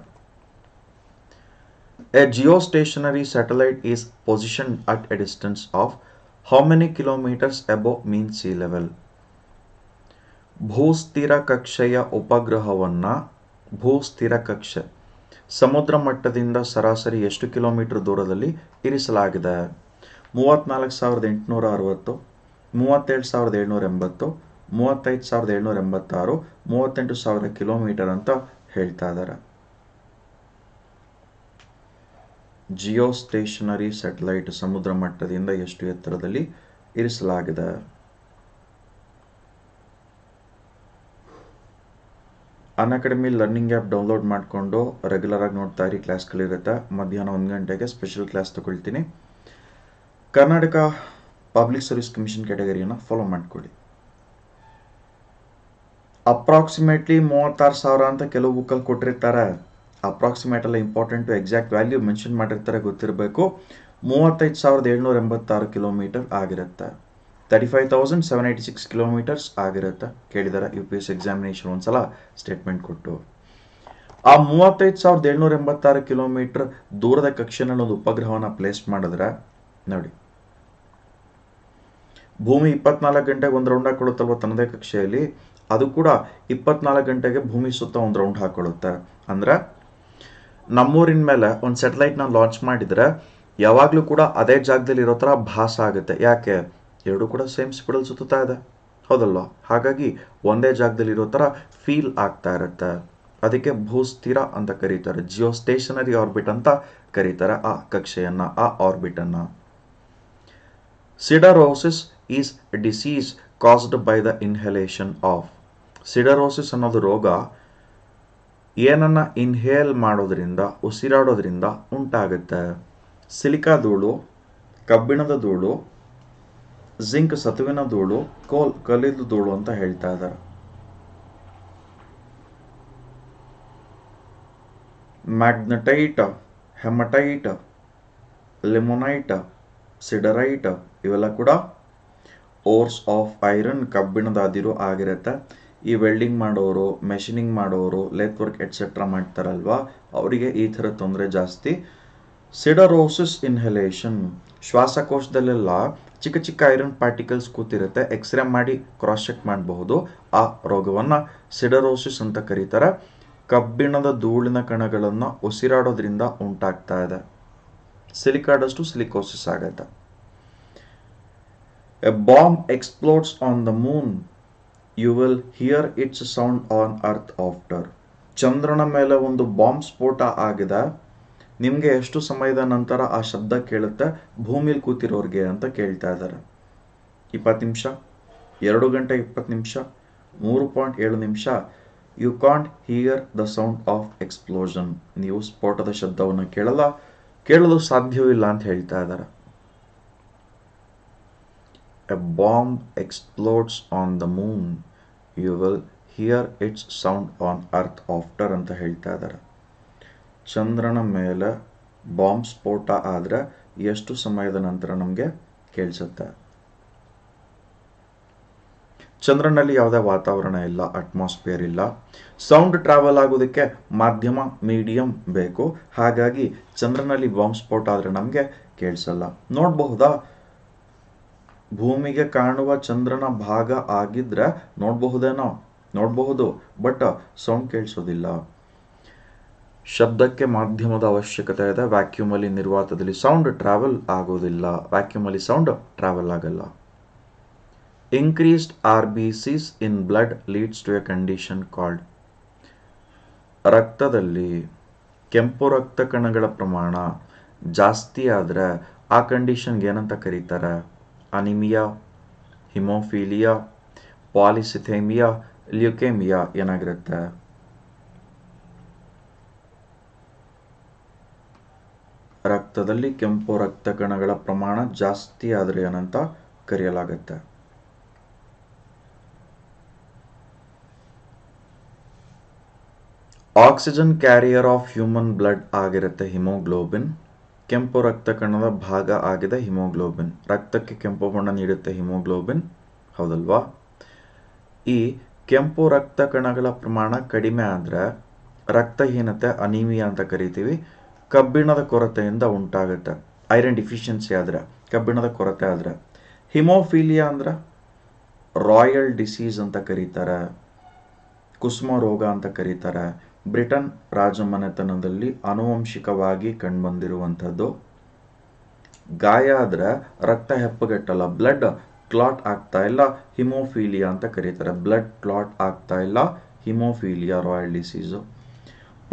[SPEAKER 1] a geostationary satellite is position at a distance of how many kilometres above mean sea level ಭೂಸ್ಥಿರ ಕಕ್ಷೆಯ ಉಪಗ್ರಹವನ್ನು ಭೂಸ್ಥಿರ ಕಕ್ಷೆ ಸಮುದ್ರ ಮಟ್ಟದಿಂದ ಸರಾಸರಿ ಎಷ್ಟು ಕಿಲೋಮೀಟರ್ ದೂರದಲ್ಲಿ ಇರಿಸಲಾಗಿದೆ ಮೂವತ್ತ್ನಾಲ್ಕು ಸಾವಿರದ ಎಂಟುನೂರ ಅರವತ್ತು ಮೂವತ್ತೇಳು ಸಾವಿರದ ಏಳ್ನೂರ ಎಂಬತ್ತು ಮೂವತ್ತೈದು ಸಾವಿರದ ಏಳ್ನೂರ ಎಂಬತ್ತಾರು ಮೂವತ್ತೆಂಟು ಸಾವಿರ ಕಿಲೋಮೀಟರ್ ಅಂತ ಹೇಳ್ತಾ ಇದ್ದಾರೆ ಜಿಯೋ ಸ್ಟೇಷನರಿ ಸ್ಯಾಟಲೈಟ್ ಸಮುದ್ರ ಮಟ್ಟದಿಂದ ಎಷ್ಟು ಎತ್ತರದಲ್ಲಿ ಇರಿಸಲಾಗಿದೆ Unacademy learning app download ಮಾಡಿಕೊಂಡು ರೆಗ್ಯುಲರ್ ಆಗಿ ನೋಡ್ತಾ ಇರಿ ಕ್ಲಾಸ್ಗಳಿರುತ್ತೆ ಮಧ್ಯಾಹ್ನ ಒಂದು ಗಂಟೆಗೆ ಸ್ಪೆಷಲ್ ಕ್ಲಾಸ್ ತೊಗೊಳ್ತೀನಿ ಕರ್ನಾಟಕ ಪಬ್ಲಿಕ್ ಸರ್ವಿಸ್ ಕಮಿಷನ್ ಕ್ಯಾಟಗರಿಯನ್ನು ಫಾಲೋ ಮಾಡಿಕೊಳ್ಳಿ ಅಪ್ರಾಕ್ಸಿಮೇಟ್ಲಿ ಮೂವತ್ತಾರು ಸಾವಿರ ಅಂತ ಕೆಲವು ಬುಕ್ಕಲ್ಲಿ ಕೊಟ್ಟಿರ್ತಾರೆ ಅಪ್ರಾಕ್ಸಿಮೇಟ್ ಎಲ್ಲ ಇಂಪಾರ್ಟೆಂಟು ಎಕ್ಸಾಕ್ಟ್ ವ್ಯಾಲ್ಯೂ ಮೆನ್ಷನ್ ಮಾಡಿರ್ತಾರೆ ಗೊತ್ತಿರಬೇಕು ಮೂವತ್ತೈದು ಸಾವಿರದ ಏಳ್ನೂರ ಎಂಬತ್ತಾರು ಕಿಲೋಮೀಟರ್ ಆಗಿರುತ್ತೆ thirty five thousand seven eighty six kilometres ಆಗಿರುತ್ತೆ ಕೇಳಿದ್ದಾರೆ ಯು ಪಿ ಎಸ್ ಎಕ್ಸಾಮಿನೇಷನ್ ಒಂದ್ಸಲ ಸ್ಟೇಟ್ಮೆಂಟ್ ಕೊಟ್ಟು ಆ ಮೂವತ್ತೈದು ಸಾವಿರದ ಏಳ್ನೂರ ಎಂಬತ್ತಾರು ಕಿಲೋಮೀಟರ್ ದೂರದ ಕಕ್ಷೆನಲ್ಲಿ ಒಂದು ಉಪಗ್ರಹವನ್ನು ಪ್ಲೇಸ್ ಮಾಡಿದ್ರೆ ನೋಡಿ ಭೂಮಿ ಇಪ್ಪತ್ನಾಲ್ಕು ಗಂಟೆಗೆ ಒಂದು ರೌಂಡ್ ಹಾಕೊಳ್ಳುತ್ತಲ್ವ ತನ್ನದೇ ಕಕ್ಷೆಯಲ್ಲಿ ಅದು ಕೂಡ ಇಪ್ಪತ್ನಾಲ್ಕು ಗಂಟೆಗೆ ಭೂಮಿ ಸುತ್ತ ಒಂದು ರೌಂಡ್ ಹಾಕೊಳ್ಳುತ್ತೆ ಅಂದ್ರೆ ನಮ್ಮೂರಿನ ಮೇಲೆ ಒಂದು ಸ್ಯಾಟಲೈಟ್ನ ಲಾಂಚ್ ಮಾಡಿದ್ರೆ ಯಾವಾಗಲೂ ಕೂಡ ಅದೇ ಜಾಗದಲ್ಲಿ ಇರೋ ಥರ ಭಾಸ ಆಗುತ್ತೆ ಯಾಕೆ ಎರಡು ಕೂಡ ಸೇಮ್ ಸ್ಪೀಡಲ್ಲಿ ಸುತ್ತಾ ಇದೆ ಹೌದಲ್ವಾ ಹಾಗಾಗಿ ಒಂದೇ ಜಾಗದಲ್ಲಿರೋ ಥರ ಫೀಲ್ ಆಗ್ತಾ ಇರುತ್ತೆ ಅದಕ್ಕೆ ಭೂಸ್ಥಿರ ಅಂತ ಕರೀತಾರೆ ಜಿಯೋ ಸ್ಟೇಷನರಿ ಆರ್ಬಿಟ್ ಅಂತ ಕರೀತಾರೆ ಆ ಕಕ್ಷೆಯನ್ನು ಆ ಆರ್ಬಿಟನ್ನು siderosis is disease caused by the inhalation of siderosis ಅನ್ನೋದು ರೋಗ ಏನನ್ನ ಇನ್ಹೇಲ್ ಮಾಡೋದ್ರಿಂದ ಉಸಿರಾಡೋದ್ರಿಂದ ಉಂಟಾಗುತ್ತೆ ಸಿಲಿಕಾ ಧೂಳು ಕಬ್ಬಿಣದ ಧೂಳು ಜಿಂಕ್ ಸತುವಿನ ಧೂಳು ಕೋಲ್ ಕಲ್ಲಿದ್ದು ಧೂಳು ಅಂತ ಹೇಳ್ತಾ ಇದ್ದಾರೆ ಮ್ಯಾಗ್ನಟೈಟ್ ಹೆಮಟೈಟ್ ಲಿಮೊನೈಟ್ ಸಿಡರೈಟ್ ಇವೆಲ್ಲ ಕೂಡ ಓರ್ಸ್ ಆಫ್ ಐರನ್ ಕಬ್ಬಿಣದ ಅದಿರು ಆಗಿರುತ್ತೆ ಈ ವೆಲ್ಡಿಂಗ್ ಮಾಡೋರು ಮೆಷಿನಿಂಗ್ ಮಾಡೋರು ಲೇತ್ ವರ್ಕ್ ಎಟ್ಸೆಟ್ರಾ ಮಾಡ್ತಾರಲ್ವಾ ಅವರಿಗೆ ಈ ಥರ ತೊಂದರೆ ಜಾಸ್ತಿ ಸಿಡರೋಸಿಸ್ ಇನ್ಹೆಲೇಷನ್ ಶ್ವಾಸಕೋಶದಲ್ಲೆಲ್ಲ ಚಿಕ್ಕ ಚಿಕ್ಕ ಐರನ್ ಪಾರ್ಟಿಕಲ್ಸ್ ಕೂತಿರುತ್ತೆ ಎಕ್ಸ್ರೇ ಮಾಡಿ ಕ್ರಾಸ್ ಚೆಕ್ ಮಾಡಬಹುದು ಆ ರೋಗವನ್ನು ಸಿಡರೋಸಿಸ್ ಅಂತ ಕರೀತಾರೆ ಕಬ್ಬಿಣದ ಧೂಳಿನ ಕಣಗಳನ್ನು ಉಸಿರಾಡೋದ್ರಿಂದ ಉಂಟಾಗ್ತಾ ಇದೆ ಸಿಲಿಕಾಡಷ್ಟು ಸಿಲಿಕೋಸಿಸ್ ಆಗತ್ತೆ a bomb explodes on the moon you will hear its sound on earth after ಚಂದ್ರನ ಮೇಲೆ ಒಂದು ಬಾಂಬ್ ಸ್ಫೋಟ ಆಗಿದೆ ನಿಮಗೆ ಎಷ್ಟು ಸಮಯದ ನಂತರ ಆ ಶಬ್ದ ಕೇಳುತ್ತೆ ಭೂಮಿಲಿ ಕೂತಿರೋರಿಗೆ ಅಂತ ಕೇಳ್ತಾ ಇದ್ದಾರೆ ಇಪ್ಪತ್ತು ನಿಮಿಷ ಎರಡು ಗಂಟೆ ಇಪ್ಪತ್ತು ನಿಮಿಷ ಮೂರು ಪಾಯಿಂಟ್ ಏಳು ನಿಮಿಷ you can't hear the sound of explosion ನೀವು ಸ್ಫೋಟದ ಶಬ್ದವನ್ನು ಕೇಳಲ್ಲ ಕೇಳಲು ಸಾಧ್ಯವಿಲ್ಲ ಅಂತ ಹೇಳ್ತಾ ಇದ್ದಾರೆ a bomb explodes on the moon you will hear its sound on earth after ಅಂತ ಹೇಳ್ತಾ ಇದ್ದಾರೆ ಚಂದ್ರನ ಮೇಲೆ ಬಾಂಬ್ ಸ್ಫೋಟ ಆದರೆ ಎಷ್ಟು ಸಮಯದ ನಂತರ ನಮಗೆ ಕೇಳಿಸುತ್ತೆ ಚಂದ್ರನಲ್ಲಿ ಯಾವುದೇ ವಾತಾವರಣ ಇಲ್ಲ ಅಟ್ಮಾಸ್ಫಿಯರ್ ಇಲ್ಲ ಸೌಂಡ್ ಟ್ರಾವೆಲ್ ಆಗೋದಕ್ಕೆ ಮಾಧ್ಯಮ ಮೀಡಿಯಂ ಬೇಕು ಹಾಗಾಗಿ ಚಂದ್ರನಲ್ಲಿ ಬಾಂಬ್ ಸ್ಫೋಟ ಆದರೆ ನಮಗೆ ಕೇಳಿಸಲ್ಲ ನೋಡಬಹುದಾ ಭೂಮಿಗೆ ಕಾಣುವ ಚಂದ್ರನ ಭಾಗ ಆಗಿದ್ರೆ ನೋಡಬಹುದೇನೋ ನೋಡಬಹುದು ಬಟ್ ಸೌಂಡ್ ಕೇಳಿಸೋದಿಲ್ಲ ಶಬ್ದಕ್ಕೆ ಮಾಧ್ಯಮದ ಅವಶ್ಯಕತೆ ಇದೆ ವ್ಯಾಕ್ಯೂಮಲ್ಲಿ ನಿರ್ವಾತದಲ್ಲಿ ಸೌಂಡ್ ಟ್ರಾವೆಲ್ ಆಗೋದಿಲ್ಲ ವ್ಯಾಕ್ಯೂಮಲ್ಲಿ ಸೌಂಡ್ ಟ್ರಾವೆಲ್ ಆಗಲ್ಲ increased R B Cs in blood leads to a condition called ರಕ್ತದಲ್ಲಿ ಕೆಂಪು ರಕ್ತ ಕಣಗಳ ಪ್ರಮಾಣ ಜಾಸ್ತಿ ಆದರೆ ಆ ಕಂಡೀಷನ್ಗೆ ಏನಂತ ಕರೀತಾರೆ ಅನಿಮಿಯಾ ಹಿಮೋಫೀಲಿಯಾ ಪಾಲಿಸಿಥೇಮಿಯಾ ಲ್ಯುಕೇಮಿಯಾ ಏನಾಗಿರುತ್ತೆ ರಕ್ತದಲ್ಲಿ ಕೆಂಪು ರಕ್ತ ಕಣಗಳ ಪ್ರಮಾಣ ಜಾಸ್ತಿ ಆದರೆ ಏನಂತ ಕರೆಯಲಾಗುತ್ತೆ oxygen carrier of human blood ಆಗಿರುತ್ತೆ ಹಿಮೋಗ್ಲೋಬಿನ್ ಕೆಂಪು ರಕ್ತ ಕಣದ ಭಾಗ ಆಗಿದೆ ಹಿಮೋಗ್ಲೋಬಿನ್ ರಕ್ತಕ್ಕೆ ಕೆಂಪು ಬಣ್ಣ ನೀಡುತ್ತೆ ಹಿಮೋಗ್ಲೋಬಿನ್ ಹೌದಲ್ವಾ ಈ ಕೆಂಪು ರಕ್ತ ಕಣಗಳ ಪ್ರಮಾಣ ಕಡಿಮೆ ಆದರೆ ರಕ್ತಹೀನತೆ ಅನಿಮಿಯಾ ಅಂತ ಕರಿತೀವಿ ಕಬ್ಬಿಣದ ಕೊರತೆಯಿಂದ ಉಂಟಾಗುತ್ತೆ ಐರನ್ ಡಿಫಿಷಿಯನ್ಸಿ ಆದರೆ ಕಬ್ಬಿಣದ ಕೊರತೆ ಆದರೆ ಹಿಮೋಫೀಲಿಯಾ ಅಂದ್ರೆ ರಾಯಲ್ ಡಿಸೀಸ್ ಅಂತ ಕರೀತಾರೆ ಕುಸುಮ ರೋಗ ಅಂತ ಕರೀತಾರೆ ಬ್ರಿಟನ್ ರಾಜಮನೆತನದಲ್ಲಿ ಆನುವಂಶಿಕವಾಗಿ ಕಂಡುಬಂದಿರುವಂಥದ್ದು ಗಾಯ ಆದರೆ ರಕ್ತ ಹೆಪ್ಪಗೆಟ್ಟಲ್ಲ ಬ್ಲಡ್ ಕ್ಲಾಟ್ ಆಗ್ತಾ ಇಲ್ಲ ಹಿಮೋಫೀಲಿಯಾ ಅಂತ ಕರೀತಾರೆ ಬ್ಲಡ್ ಕ್ಲಾಟ್ ಆಗ್ತಾ ಇಲ್ಲ ಹಿಮೋಫೀಲಿಯಾ ರಾಯಲ್ ಡಿಸೀಸು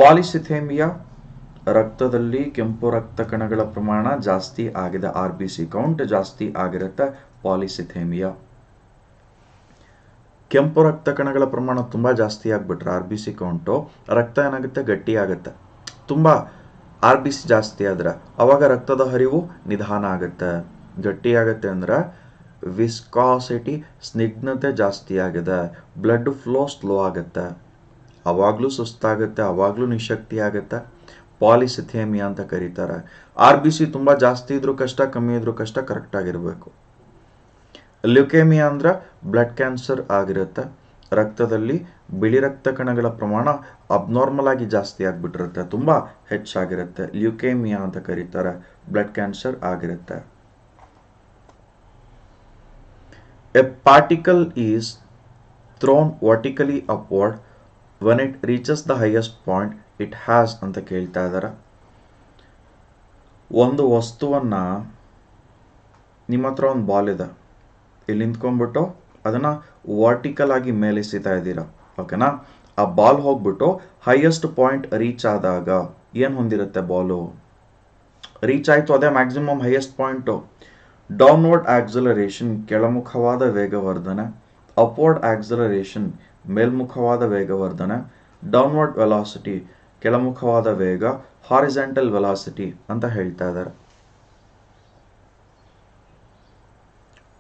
[SPEAKER 1] ಪಾಲಿಸಿಥೇಮಿಯಾ ರಕ್ತದಲ್ಲಿ ಕೆಂಪು ರಕ್ತ ಕಣಗಳ ಪ್ರಮಾಣ ಜಾಸ್ತಿ ಆಗಿದೆ ಆರ್ ಬಿ ಸಿ ಕೌಂಟ್ ಜಾಸ್ತಿ ಆಗಿರುತ್ತೆ ಪಾಲಿಸಿಥೇಮಿಯಾ ಕೆಂಪು ರಕ್ತ ಕಣಗಳ ಪ್ರಮಾಣ ತುಂಬ ಜಾಸ್ತಿ ಆಗ್ಬಿಟ್ರೆ ಆರ್ ಬಿ ಸಿ ಕೌಂಟು ರಕ್ತ ಏನಾಗುತ್ತೆ ಗಟ್ಟಿ ಆಗುತ್ತೆ ತುಂಬ ಆರ್ ಬಿ ಸಿ ಜಾಸ್ತಿ ಆದ್ರೆ ಅವಾಗ ರಕ್ತದ ಹರಿವು ನಿಧಾನ ಆಗುತ್ತೆ ಗಟ್ಟಿ ಆಗುತ್ತೆ ಅಂದ್ರೆ ವಿಸ್ಕಾಸಿಟಿ ಸ್ನಿಗ್ಧತೆ ಜಾಸ್ತಿ ಆಗಿದೆ ಬ್ಲಡ್ ಫ್ಲೋ ಸ್ಲೋ ಆಗುತ್ತೆ ಅವಾಗಲೂ ಸುಸ್ತಾಗುತ್ತೆ ಅವಾಗಲೂ ನಿಶಕ್ತಿ ಆಗುತ್ತೆ ಪಾಲಿಸಿಥೇಮಿಯಾ ಅಂತ ಕರೀತಾರೆ ಆರ್ ಬಿ ಸಿ ತುಂಬ ಜಾಸ್ತಿ ಇದ್ರೂ ಕಷ್ಟ ಕಮ್ಮಿ ಇದ್ರೂ ಕಷ್ಟ ಆಗಿರಬೇಕು ಲ್ಯುಕೇಮಿಯಾ ಅಂದ್ರೆ ಬ್ಲಡ್ ಕ್ಯಾನ್ಸರ್ ಆಗಿರುತ್ತೆ ರಕ್ತದಲ್ಲಿ ಬಿಳಿ ರಕ್ತ ಕಣಗಳ ಪ್ರಮಾಣ ಅಬ್ನಾರ್ಮಲ್ ಆಗಿ ಜಾಸ್ತಿ ಆಗಿಬಿಟ್ಟಿರುತ್ತೆ ತುಂಬ ಹೆಚ್ಚಾಗಿರುತ್ತೆ ಲ್ಯುಕೇಮಿಯಾ ಅಂತ ಕರೀತಾರೆ ಬ್ಲಡ್ ಕ್ಯಾನ್ಸರ್ ಆಗಿರುತ್ತೆ a particle is thrown vertically upward when it reaches the highest point it has ಅಂತ ಕೇಳ್ತಾ ಇದ್ದಾರೆ ಒಂದು ವಸ್ತುವನ್ನು ನಿಮ್ಮ ಹತ್ರ ಒಂದು ಬಾಲ್ ಇದೆ ಇಲ್ಲಿ ನಿಂತ್ಕೊಂಡ್ಬಿಟ್ಟು ಅದನ್ನು ವರ್ಟಿಕಲ್ ಆಗಿ ಮೇಲೆಸಿತಾ ಇದ್ದೀರಾ ಓಕೆನಾ ಆ ಬಾಲ್ ಹೋಗ್ಬಿಟ್ಟು ಹೈಯೆಸ್ಟ್ ಪಾಯಿಂಟ್ ರೀಚ್ ಆದಾಗ ಏನು ಹೊಂದಿರುತ್ತೆ ಬಾಲು ರೀಚ್ ಆಯಿತು ಅದೇ maximum highest point downward acceleration ಕೆಳಮುಖವಾದ ವೇಗವರ್ಧನೆ ಅಪ್ವರ್ಡ್ ಆಕ್ಸಲರೇಷನ್ ಮೇಲ್ಮುಖವಾದ ವೇಗವರ್ಧನೆ ಡೌನ್ವರ್ಡ್ ವೆಲಾಸಿಟಿ ಕೆಳಮುಖವಾದ ವೇಗ ಹಾರಿಸೆಂಟಲ್ ವೆಲಾಸಿಟಿ ಅಂತ ಹೇಳ್ತಾ ಇದ್ದಾರೆ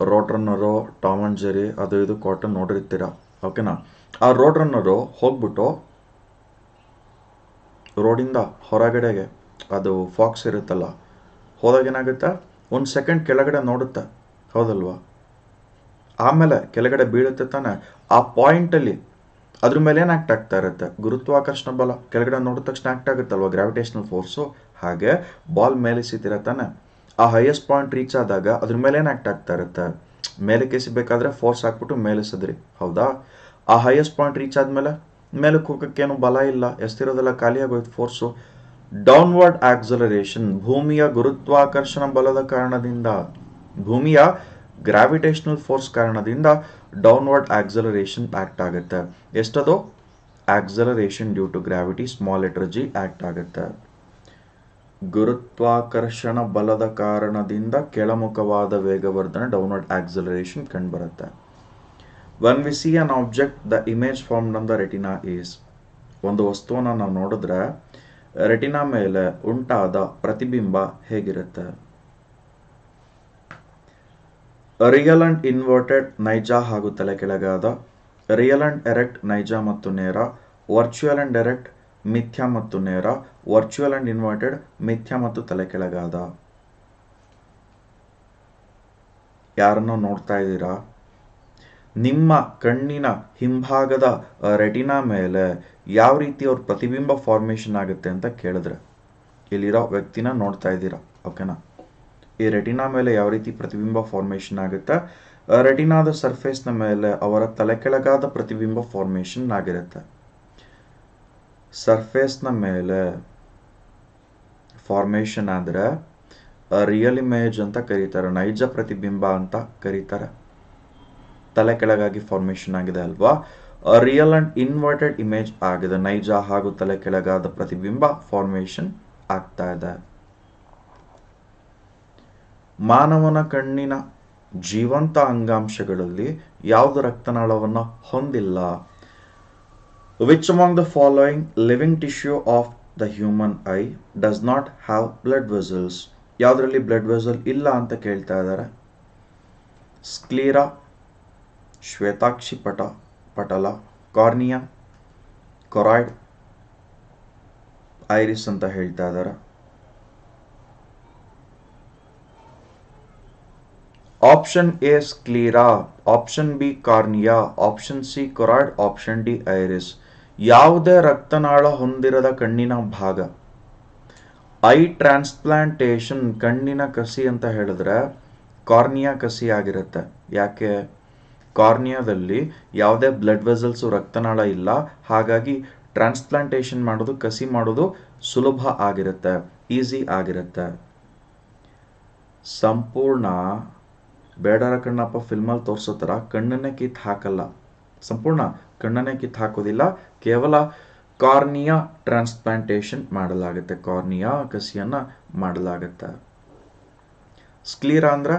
[SPEAKER 1] ರೋಡ್ ರನ್ನರು ಟಾಮ್ ಜೆರಿ ಅದು ಇದು ಕಾಟನ್ ನೋಡಿರ್ತೀರ ಓಕೆನಾ ಆ ರೋಡ್ ರನ್ನರು ಹೋಗ್ಬಿಟ್ಟು ರೋಡಿಂದ ಹೊರಗಡೆಗೆ ಅದು ಫಾಕ್ಸ್ ಇರುತ್ತಲ್ಲ ಹೋದಾಗ ಏನಾಗುತ್ತೆ ಒಂದು ಸೆಕೆಂಡ್ ಕೆಳಗಡೆ ನೋಡುತ್ತೆ ಹೌದಲ್ವಾ ಆಮೇಲೆ ಕೆಳಗಡೆ ಬೀಳುತ್ತೆ ತಾನೆ ಆ ಪಾಯಿಂಟಲ್ಲಿ ಅದ್ರ ಮೇಲೆ ಏನು ಆಕ್ಟ್ ಆಗ್ತಾ ಇರುತ್ತೆ ಗುರುತ್ವಾಕರ್ಷಣ ಬಲ ಕೆಳಗಡೆ ನೋಡಿದ ತಕ್ಷಣ ಆಕ್ಟ್ ಆಗುತ್ತಲ್ವ ಗ್ರಾವಿಟೇಷನಲ್ ಫೋರ್ಸು ಹಾಗೆ ಬಾಲ್ ಮೇಲೆ ಸಿತಿರತ್ತಾನೆ ಆ ಹೈಯೆಸ್ಟ್ ಪಾಯಿಂಟ್ ರೀಚ್ ಆದಾಗ ಅದ್ರ ಮೇಲೆ ಏನು ಆಕ್ಟ್ ಆಗ್ತಾ ಇರುತ್ತೆ ಮೇಲೆ ಎಸಿಬೇಕಾದ್ರೆ ಫೋರ್ಸ್ ಹಾಕ್ಬಿಟ್ಟು ಮೇಲೆಸಿದ್ರಿ ಹೌದಾ ಆ ಹೈಯೆಸ್ಟ್ ಪಾಯಿಂಟ್ ರೀಚ್ ಆದಮೇಲೆ ಮೇಲಕ್ಕೆ ಹೋಗೋಕ್ಕೇನು ಬಲ ಇಲ್ಲ ಎಷ್ಟಿರೋದೆಲ್ಲ ಖಾಲಿಯಾಗೋಯ್ತು ಫೋರ್ಸು ಡೌನ್ವರ್ಡ್ ಆಕ್ಸಲರೇಷನ್ ಭೂಮಿಯ ಗುರುತ್ವಾಕರ್ಷಣ ಬಲದ ಕಾರಣದಿಂದ ಭೂಮಿಯ ಗ್ರಾವಿಟೇಷನಲ್ ಫೋರ್ಸ್ ಕಾರಣದಿಂದ ಡೌನ್ವರ್ಡ್ ಆಕ್ಸಲರೇಷನ್ ಆ್ಯಕ್ಟ್ ಆಗುತ್ತೆ ಎಷ್ಟದು acceleration due to gravity small ಎಟರ್ಜಿ ಜಿ ಆ್ಯಕ್ಟ್ ಆಗುತ್ತೆ ಗುರುತ್ವಾಕರ್ಷಣ ಬಲದ ಕಾರಣದಿಂದ ಕೆಳಮುಖವಾದ ವೇಗವರ್ಧನೆ ಡೌನ್ವರ್ಡ್ ಆಕ್ಸಲರೇಷನ್ ಕಂಡುಬರುತ್ತೆ when we see an object the image form on the retina is ಒಂದು ವಸ್ತುವನ್ನು ನಾವು ನೋಡಿದ್ರೆ ರೆಟಿನಾ ಮೇಲೆ ಉಂಟಾದ ಪ್ರತಿಬಿಂಬ ಹೇಗಿರುತ್ತೆ ರಿಯಲ್ ಅಂಡ್ ಇನ್ವರ್ಟೆಡ್ ನೈಜ ಹಾಗೂ ಕೆಳಗಾದ ರಿಯಲ್ ಅಂಡ್ ಎರೆಕ್ಟ್ ನೈಜ ಮತ್ತು ನೇರ ವರ್ಚುವಲ್ ಅಂಡ್ ಎರೆಕ್ಟ್ ಮಿಥ್ಯಾ ಮತ್ತು ನೇರ ವರ್ಚುವಲ್ ಅಂಡ್ ಇನ್ವರ್ಟೆಡ್ ಮಿಥ್ಯಾ ಮತ್ತು ತಲೆಕೆಳಗಾದ ಯಾರನ್ನೋ ನೋಡ್ತಾ ಇದ್ದೀರಾ ನಿಮ್ಮ ಕಣ್ಣಿನ ಹಿಂಭಾಗದ ರೆಟಿನಾ ಮೇಲೆ ಯಾವ ರೀತಿ ಅವ್ರ ಪ್ರತಿಬಿಂಬ ಫಾರ್ಮೇಷನ್ ಆಗುತ್ತೆ ಅಂತ ಕೇಳಿದ್ರೆ ಇಲ್ಲಿರೋ ವ್ಯಕ್ತಿನ ನೋಡ್ತಾ ಇದ್ದೀರಾ ಓಕೆನಾ ಈ ರೆಟಿನಾ ಮೇಲೆ ಯಾವ ರೀತಿ ಪ್ರತಿಬಿಂಬ ಫಾರ್ಮೇಷನ್ ಆಗುತ್ತೆ ರೆಟಿನಾದ ಸರ್ಫೇಸ್ನ ಮೇಲೆ ಅವರ ತಲೆ ಕೆಳಗಾದ ಪ್ರತಿಬಿಂಬ ಫಾರ್ಮೇಷನ್ ಆಗಿರುತ್ತೆ ಸರ್ಫೇಸ್ನ ಮೇಲೆ ಫಾರ್ಮೇಷನ್ ಆದರೆ ರಿಯಲ್ ಇಮೇಜ್ ಅಂತ ಕರೀತಾರೆ ನೈಜ ಪ್ರತಿಬಿಂಬ ಅಂತ ಕರೀತಾರೆ ತಲೆ ಕೆಳಗಾಗಿ ಫಾರ್ಮೇಷನ್ ಆಗಿದೆ ಅಲ್ವಾ ರಿಯಲ್ ಅಂಡ್ ಇನ್ವರ್ಟೆಡ್ ಇಮೇಜ್ ಆಗಿದೆ ನೈಜ ಹಾಗೂ ತಲೆ ಕೆಳಗಾದ ಪ್ರತಿಬಿಂಬ ಫಾರ್ಮೇಷನ್ ಆಗ್ತಾ ಇದೆ ಮಾನವನ ಕಣ್ಣಿನ ಜೀವಂತ ಅಂಗಾಂಶಗಳಲ್ಲಿ ಯಾವುದು ರಕ್ತನಾಳವನ್ನು ಹೊಂದಿಲ್ಲ which among the following living tissue of the human eye does not have blood vessels ಯಾವುದರಲ್ಲಿ ಬ್ಲಡ್ ವೆಸಲ್ ಇಲ್ಲ ಅಂತ ಕೇಳ್ತಾ ಇದ್ದಾರೆ ಸ್ಕ್ಲೀರಾ ಶ್ವೇತಾಕ್ಷಿ ಪಟ ಪಟಲ ಕಾರ್ನಿಯಾ ಕೊರಾಯ್ಡ್ ಐರಿಸ್ ಅಂತ ಹೇಳ್ತಾ ಇದ್ದಾರೆ option A sclera option B cornea option C choroid option D iris ಯಾವುದೇ ರಕ್ತನಾಳ ಹೊಂದಿರದ ಕಣ್ಣಿನ ಭಾಗ ಐ ಟ್ರಾನ್ಸ್ಪ್ಲಾಂಟೇಷನ್ ಕಣ್ಣಿನ ಕಸಿ ಅಂತ ಹೇಳಿದ್ರೆ ಕಾರ್ನಿಯಾ ಕಸಿ ಆಗಿರುತ್ತೆ ಯಾಕೆ ಕಾರ್ನಿಯಾದಲ್ಲಿ ಯಾವುದೇ ಬ್ಲಡ್ ವೆಸಲ್ಸು ರಕ್ತನಾಳ ಇಲ್ಲ ಹಾಗಾಗಿ ಟ್ರಾನ್ಸ್ಪ್ಲಾಂಟೇಷನ್ ಮಾಡೋದು ಕಸಿ ಮಾಡೋದು ಸುಲಭ ಆಗಿರುತ್ತೆ ಈಸಿ ಆಗಿರುತ್ತೆ ಸಂಪೂರ್ಣ ಬೇಡರ ಕಣ್ಣಪ್ಪ ಫಿಲ್ಮಲ್ಲಿ ತೋರಿಸೋ ಥರ ಕಣ್ಣನ್ನೇ ಕಿತ್ತು ಹಾಕಲ್ಲ ಸಂಪೂರ್ಣ ಕಣ್ಣನ್ನೇ ಕಿತ್ತು ಹಾಕೋದಿಲ್ಲ ಕೇವಲ ಕಾರ್ನಿಯಾ ಟ್ರಾನ್ಸ್ಪ್ಲಾಂಟೇಷನ್ ಮಾಡಲಾಗುತ್ತೆ ಕಾರ್ನಿಯಾ ಕಸಿಯನ್ನು ಮಾಡಲಾಗುತ್ತೆ ಸ್ಕ್ಲೀರಾ ಅಂದ್ರೆ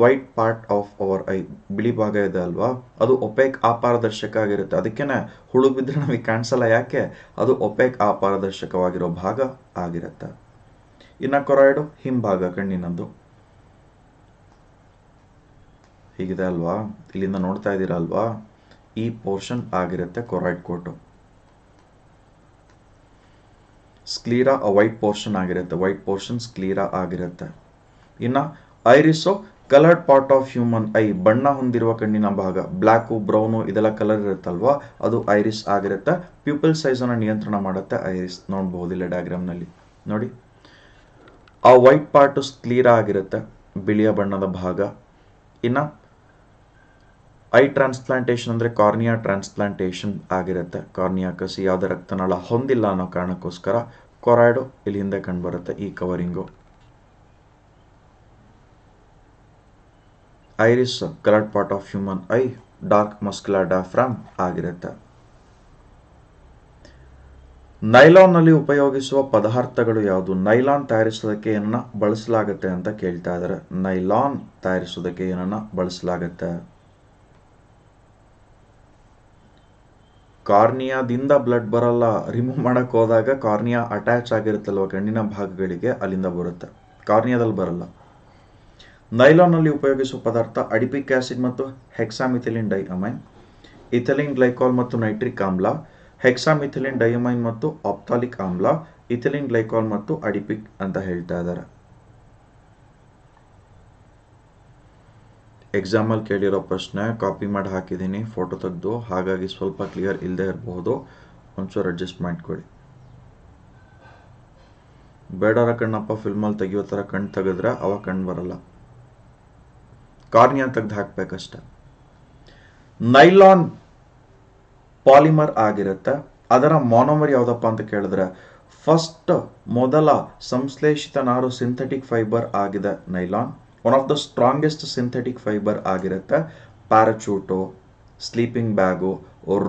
[SPEAKER 1] white part of our eye ಬಿಳಿ ಭಾಗ ಇದೆ ಅಲ್ವಾ ಅದು ಒಪೇಕ್ ಅಪಾರದರ್ಶಕ ಆಗಿರುತ್ತೆ ಅದಕ್ಕೇನೆ ಹುಳು ಬಿದ್ದರೆ ನಮಗೆ ಕಾಣಿಸಲ್ಲ ಯಾಕೆ ಅದು ಒಪೇಕ್ ಅಪಾರದರ್ಶಕವಾಗಿರೋ ಭಾಗ ಆಗಿರುತ್ತೆ ಇನ್ನ ಕೊರಾಯ್ಡು ಹಿಂಭಾಗ ಕಣ್ಣಿನದ್ದು ಹೀಗಿದೆ ಅಲ್ವಾ ಇಲ್ಲಿಂದ ನೋಡ್ತಾ ಇದ್ದೀರಾ ಅಲ್ವಾ ಈ ಪೋರ್ಷನ್ ಆಗಿರುತ್ತೆ choroid coat sclera white portion ಆಗಿರುತ್ತೆ ವೈಟ್ ಪೋರ್ಷನ್ ಸ್ಕ್ಲೀರಾ ಆಗಿರುತ್ತೆ ಇನ್ನ ಐರಿಸೋ coloured part of human eye ಬಣ್ಣ ಹೊಂದಿರುವ ಕಣ್ಣಿನ ಭಾಗ ಬ್ಲ್ಯಾಕು ಬ್ರೌನು ಇದೆಲ್ಲ ಕಲರ್ ಇರುತ್ತಲ್ವಾ ಅದು ಐರಿಸ್ ಆಗಿರುತ್ತೆ ಪ್ಯೂಪಲ್ ಅನ್ನ ನಿಯಂತ್ರಣ ಮಾಡುತ್ತೆ ಐರಿಸ್ ನೋಡಬಹುದು ಇಲ್ಲ ಡಯಾಗ್ರಾಮ್ನಲ್ಲಿ ನೋಡಿ ಆ ವೈಟ್ ಪಾರ್ಟ್ ಸ್ಕ್ಲೀರಾ ಆಗಿರುತ್ತೆ ಬಿಳಿಯ ಬಣ್ಣದ ಭಾಗ ಇನ್ನು ಐ ಟ್ರಾನ್ಸ್ಪ್ಲಾಂಟೇಷನ್ ಅಂದರೆ ಕಾರ್ನಿಯಾ ಟ್ರಾನ್ಸ್ಪ್ಲಾಂಟೇಷನ್ ಆಗಿರುತ್ತೆ ಕಸಿ ಯಾವುದೇ ರಕ್ತನಾಳ ಹೊಂದಿಲ್ಲ ಅನ್ನೋ ಕಾರಣಕ್ಕೋಸ್ಕರ ಕೊರಾಯ್ಡು ಇಲ್ಲಿ ಹಿಂದೆ ಕಂಡುಬರುತ್ತೆ ಈ covering iris coloured part of human eye dark muscular diaphragm ಆಗಿರುತ್ತೆ ನೈಲಾನ್ನಲ್ಲಿ ಉಪಯೋಗಿಸುವ ಪದಾರ್ಥಗಳು ಯಾವುದು ನೈಲಾನ್ ತಯಾರಿಸೋದಕ್ಕೆ ಏನನ್ನ ಬಳಸಲಾಗುತ್ತೆ ಅಂತ ಕೇಳ್ತಾ ಇದ್ದಾರೆ ನೈಲಾನ್ ತಯಾರಿಸೋದಕ್ಕೆ ಏನನ್ನ ಬಳಸಲಾಗುತ್ತೆ ಕಾರ್ನಿಯಾದಿಂದ ಬ್ಲಡ್ ಬರಲ್ಲ ರಿಮೂವ್ ಮಾಡೋಕ್ಕೆ ಹೋದಾಗ ಕಾರ್ನಿಯಾ ಅಟ್ಯಾಚ್ ಆಗಿರುತ್ತಲ್ವ ಕಣ್ಣಿನ ಭಾಗಗಳಿಗೆ ಅಲ್ಲಿಂದ ಬರುತ್ತೆ ಕಾರ್ನಿಯಾದಲ್ಲಿ ಬರಲ್ಲ ನೈಲಾನಲ್ಲಿ ಉಪಯೋಗಿಸುವ ಪದಾರ್ಥ ಅಡಿಪಿಕ್ ಆ್ಯಸಿಡ್ ಮತ್ತು ಹೆಕ್ಸಾಮಿಥಿಲಿನ್ ಡೈಅಮೈನ್ ಇಥಿಲಿನ್ ಗ್ಲೈಕಾಲ್ ಮತ್ತು ನೈಟ್ರಿಕ್ ಆಮ್ಲ ಹೆಕ್ಸಾಮಿಥಿಲಿನ್ ಡೈಅಮೈನ್ ಮತ್ತು ಆಪ್ತಾಲಿಕ್ ಆಮ್ಲ ಇಥಿಲಿನ್ ಗ್ಲೈಕಾಲ್ ಮತ್ತು ಅಡಿಪಿಕ್ ಅಂತ ಹೇಳ್ತಾ ಇದ್ದಾರೆ ಎಕ್ಸಾಮಲ್ಲಿ ಕೇಳಿರೋ ಪ್ರಶ್ನೆ ಕಾಪಿ ಮಾಡಿ ಹಾಕಿದ್ದೀನಿ ಫೋಟೋ ತೆಗೆದು ಹಾಗಾಗಿ ಸ್ವಲ್ಪ ಕ್ಲಿಯರ್ ಇಲ್ಲದೆ ಇರಬಹುದು ಒಂಚೂರು ಅಡ್ಜಸ್ಟ್ ಮಾಡಿಕೊಡಿ ಬೇಡರ ಕಣ್ಣಪ್ಪ ಫಿಲ್ಮಲ್ಲಿ ತೆಗಿಯೋ ಥರ ಕಣ್ಣು ತೆಗೆದ್ರೆ ಅವಾಗ ಕಣ್ಣು ಬರಲ್ಲ ಕಾರ್ನಿಯಾ ತೆಗೆದು ಹಾಕ್ಬೇಕಷ್ಟೆ ನೈಲಾನ್ ಪಾಲಿಮರ್ ಆಗಿರುತ್ತೆ ಅದರ ಮಾನೋಮರ್ ಯಾವುದಪ್ಪ ಅಂತ ಕೇಳಿದ್ರೆ ಫಸ್ಟ್ ಮೊದಲ ಸಂಶ್ಲೇಷಿತ ನಾರು ಸಿಂಥೆಟಿಕ್ ಫೈಬರ್ ಆಗಿದೆ nylon one of the strongest synthetic fibre ಆಗಿರುತ್ತೆ ಪ್ಯಾರಚೂಟು ಸ್ಲೀಪಿಂಗ್ ಬ್ಯಾಗು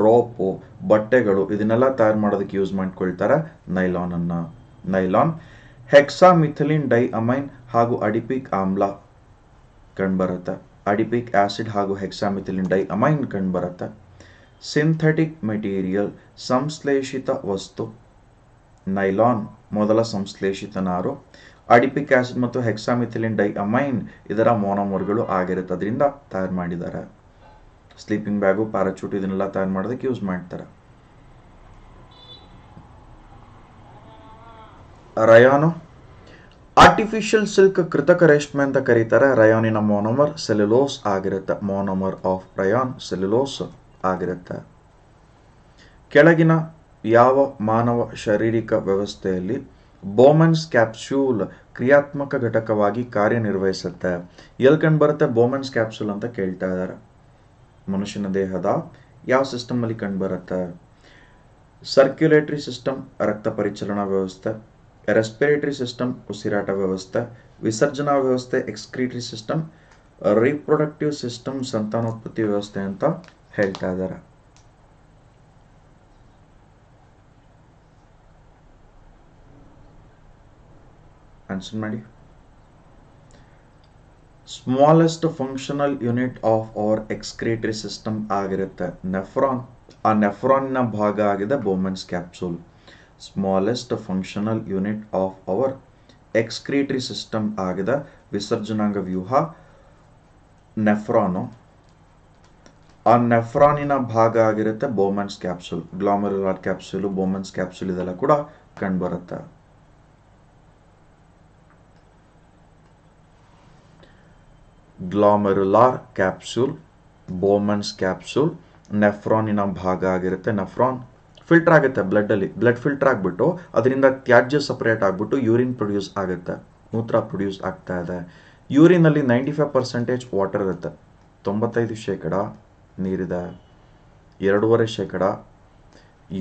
[SPEAKER 1] ರೋಪು ಬಟ್ಟೆಗಳು ಇದನ್ನೆಲ್ಲ ತಯಾರು ಮಾಡೋದಕ್ಕೆ ಯೂಸ್ ಮಾಡ್ಕೊಳ್ತಾರೆ ನೈಲಾನನ್ನು ನೈಲಾನ್ ಹೆಕ್ಸಾಮಿಥಿಲಿನ್ ಡೈ ಅಮೈನ್ ಹಾಗೂ ಅಡಿಪಿಕ್ ಆಮ್ಲ ಕಂಡುಬರುತ್ತೆ ಅಡಿಪಿಕ್ ಆಸಿಡ್ ಹಾಗೂ ಹೆಕ್ಸಾಮಿಥಿಲಿನ್ ಡೈ ಅಮೈನ್ ಕಂಡುಬರುತ್ತೆ ಸಿಂಥೆಟಿಕ್ ಮೆಟೀರಿಯಲ್ ಸಂಶ್ಲೇಷಿತ ವಸ್ತು ನೈಲಾನ್ ಮೊದಲ ಸಂಶ್ಲೇಷಿತ ನಾರು ಅಡಿಪಿಕ್ ಆಸಿಡ್ ಮತ್ತು ಹೆಕ್ಸಾಮಿಥಿಲಿನ್ ಡೈ ಅಮೈನ್ ಇದರ ಮೋನೋಮರ್ಗಳು ಆಗಿರುತ್ತೆ ಅದರಿಂದ ತಯಾರು ಮಾಡಿದ್ದಾರೆ ಸ್ಲೀಪಿಂಗ್ ಬ್ಯಾಗು ಪ್ಯಾರಾಚೂಟ್ ಇದನ್ನೆಲ್ಲ ತಯಾರು ಮಾಡೋದಕ್ಕೆ ಯೂಸ್ ಮಾಡ್ತಾರೆ ರಯಾನೋ ಆರ್ಟಿಫಿಷಿಯಲ್ ಸಿಲ್ಕ್ ಕೃತಕ ರೇಷ್ಮೆ ಅಂತ ಕರೀತಾರೆ ರಯಾನಿನ ಮೋನೋಮರ್ ಸೆಲ್ಯುಲೋಸ್ ಆಗಿರುತ್ತೆ ಮೋನೋಮರ್ ಆಫ್ ರಯಾನ್ ಸೆಲ್ಯುಲೋಸ್ ಆಗಿರುತ್ತೆ ಕೆಳಗಿನ ಯಾವ ಮಾನವ ಶಾರೀರಿಕ ವ್ಯವಸ್ಥೆಯಲ್ಲಿ ಬೋಮನ್ಸ್ ಕ್ಯಾಪ್ಸ್ಯೂಲ್ ಕ್ರಿಯಾತ್ಮಕ ಘಟಕವಾಗಿ ಕಾರ್ಯನಿರ್ವಹಿಸುತ್ತೆ ಎಲ್ಲಿ ಕಂಡು ಬರುತ್ತೆ ಬೋಮನ್ಸ್ ಕ್ಯಾಪ್ಸ್ಯೂಲ್ ಅಂತ ಕೇಳ್ತಾ ಇದ್ದಾರೆ ಮನುಷ್ಯನ ದೇಹದ ಯಾವ ಸಿಸ್ಟಮಲ್ಲಿ ಕಂಡು ಬರುತ್ತೆ ಸರ್ಕ್ಯುಲೇಟರಿ ಸಿಸ್ಟಮ್ ರಕ್ತ ಪರಿಚಲನಾ ವ್ಯವಸ್ಥೆ ರೆಸ್ಪಿರೇಟರಿ ಸಿಸ್ಟಮ್ ಉಸಿರಾಟ ವ್ಯವಸ್ಥೆ ವಿಸರ್ಜನಾ ವ್ಯವಸ್ಥೆ ಎಕ್ಸ್ಕ್ರೀಟರಿ ಸಿಸ್ಟಮ್ ರೀಪ್ರೊಡಕ್ಟಿವ್ ಸಿಸ್ಟಮ್ ಸಂತಾನೋತ್ಪತ್ತಿ ವ್ಯವಸ್ಥೆ ಅಂತ ಹೇಳ್ತಾ ಇದ್ದಾರೆ ಆನ್ಸರ್ ಮಾಡಿ smallest functional unit of our excretory system ಆಗಿರುತ್ತೆ ನೆಫ್ರಾನ್ ಆ ನೆಫ್ರಾನ್ನ ಭಾಗ ಆಗಿದೆ Bowman's capsule smallest functional unit of our excretory system ಆಗಿದೆ ವಿಸರ್ಜನಾಂಗ ವ್ಯೂಹ ನೆಫ್ರಾನು ಆ ನೆಫ್ರಾನಿನ ಭಾಗ ಆಗಿರುತ್ತೆ Bowman's capsule glomerular capsule Bowman's capsule ಇದೆಲ್ಲ ಕೂಡ ಕಂಡುಬರುತ್ತೆ ಗ್ಲಾಮರುಲಾರ್ ಕ್ಯಾಪ್ಸೂಲ್ ಬೋಮನ್ಸ್ ಕ್ಯಾಪ್ಸೂಲ್ ನೆಫ್ರಾನಿನ ಭಾಗ ಆಗಿರುತ್ತೆ ನೆಫ್ರಾನ್ ಫಿಲ್ಟರ್ ಆಗುತ್ತೆ ಬ್ಲಡ್ಡಲ್ಲಿ ಬ್ಲಡ್ ಫಿಲ್ಟರ್ ಆಗಿಬಿಟ್ಟು ಅದರಿಂದ ತ್ಯಾಜ್ಯ ಸಪ್ರೇಟ್ ಆಗಿಬಿಟ್ಟು ಯೂರಿನ್ ಪ್ರೊಡ್ಯೂಸ್ ಆಗುತ್ತೆ ಮೂತ್ರ ಪ್ರೊಡ್ಯೂಸ್ ಆಗ್ತಾ ಇದೆ ಯೂರಿನಲ್ಲಿ ನೈಂಟಿ ಫೈವ್ ಪರ್ಸೆಂಟೇಜ್ ವಾಟರ್ ಇರುತ್ತೆ ತೊಂಬತ್ತೈದು ಶೇಕಡ ನೀರಿದೆ ಎರಡೂವರೆ ಶೇಕಡ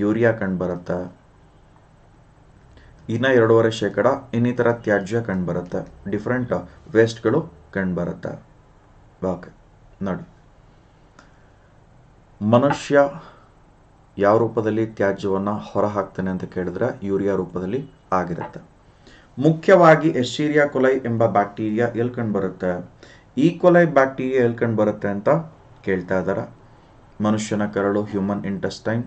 [SPEAKER 1] ಯೂರಿಯಾ ಕಂಡುಬರುತ್ತೆ ಇನ್ನು ಎರಡೂವರೆ ಶೇಕಡ ಇನ್ನಿತರ ತ್ಯಾಜ್ಯ ಕಂಡುಬರುತ್ತೆ ಡಿಫ್ರೆಂಟ್ ವೇಸ್ಟ್ಗಳು ಕಂಡುಬರುತ್ತೆ ಓಕೆ ನೋಡಿ ಮನುಷ್ಯ ಯಾವ ರೂಪದಲ್ಲಿ ತ್ಯಾಜ್ಯವನ್ನು ಹೊರಹಾಕ್ತಾನೆ ಅಂತ ಕೇಳಿದ್ರೆ ಯೂರಿಯಾ ರೂಪದಲ್ಲಿ ಆಗಿರುತ್ತೆ ಮುಖ್ಯವಾಗಿ ಎಸ್ಟೀರಿಯಾ ಕೊಲೈ ಎಂಬ ಬ್ಯಾಕ್ಟೀರಿಯಾ ಎಲ್ಲಿ ಬರುತ್ತೆ ಈ ಕೊಲೈ ಬ್ಯಾಕ್ಟೀರಿಯಾ ಎಲ್ಲಿ ಬರುತ್ತೆ ಅಂತ ಕೇಳ್ತಾ ಇದ್ದಾರೆ ಮನುಷ್ಯನ ಕರಳು ಹ್ಯೂಮನ್ ಇಂಟೆಸ್ಟೈನ್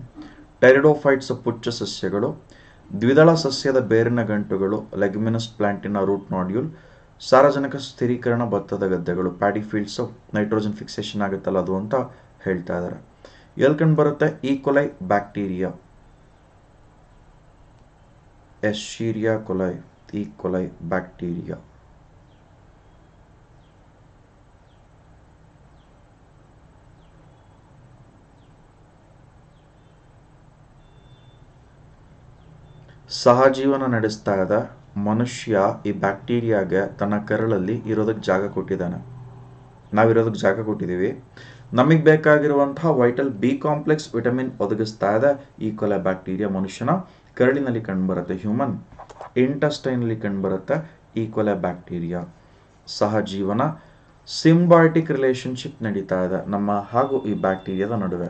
[SPEAKER 1] ಟೆರಿಡೋಫೈಟ್ಸ್ ಪುಚ್ಚ ಸಸ್ಯಗಳು ದ್ವಿದಳ ಸಸ್ಯದ ಬೇರಿನ ಗಂಟುಗಳು ಲೆಗ್ಮಿನಸ್ ಪ್ಲಾಂಟಿನ ರೂಟ್ ನೋಡ್ಯೂಲ್ ಸಾರಜನಕ ಸ್ಥಿರೀಕರಣ ಭತ್ತದ ಗದ್ದೆಗಳು ಪ್ಯಾಡಿ ಫೀಲ್ಡ್ಸು ನೈಟ್ರೋಜನ್ ಫಿಕ್ಸೇಷನ್ ಆಗುತ್ತಲ್ಲ ಅದು ಅಂತ ಹೇಳ್ತಾ ಇದ್ದಾರೆ ಎಲ್ ಕಂಡು ಬರುತ್ತೆ E coli bacteria Escherichia coli E coli bacteria ಸಹಜೀವನ ನಡೆಸ್ತಾ ಇದೆ ಮನುಷ್ಯ ಈ ಬ್ಯಾಕ್ಟೀರಿಯಾಗೆ ತನ್ನ ಕರಳಲ್ಲಿ ಇರೋದಕ್ಕೆ ಜಾಗ ಕೊಟ್ಟಿದ್ದಾನೆ ನಾವಿರೋದಕ್ಕೆ ಜಾಗ ಕೊಟ್ಟಿದ್ದೀವಿ ನಮಗೆ ಬೇಕಾಗಿರುವಂತಹ ವೈಟಲ್ ಬಿ ಕಾಂಪ್ಲೆಕ್ಸ್ ವಿಟಮಿನ್ ಒದಗಿಸ್ತಾ ಇದೆ ಈ ಕೊಲೆ ಬ್ಯಾಕ್ಟೀರಿಯಾ ಮನುಷ್ಯನ ಕರಳಿನಲ್ಲಿ ಕಂಡುಬರುತ್ತೆ ಹ್ಯೂಮನ್ ಇಂಟಸ್ಟೈನಲ್ಲಿ ಕಂಡುಬರುತ್ತೆ ಈ ಕೊಲೆ ಬ್ಯಾಕ್ಟೀರಿಯಾ ಸಹಜೀವನ ಸಿಂಬಾಯ್ಟಿಕ್ ರಿಲೇಷನ್ಶಿಪ್ ನಡೀತಾ ಇದೆ ನಮ್ಮ ಹಾಗೂ ಈ ಬ್ಯಾಕ್ಟೀರಿಯಾದ ನಡುವೆ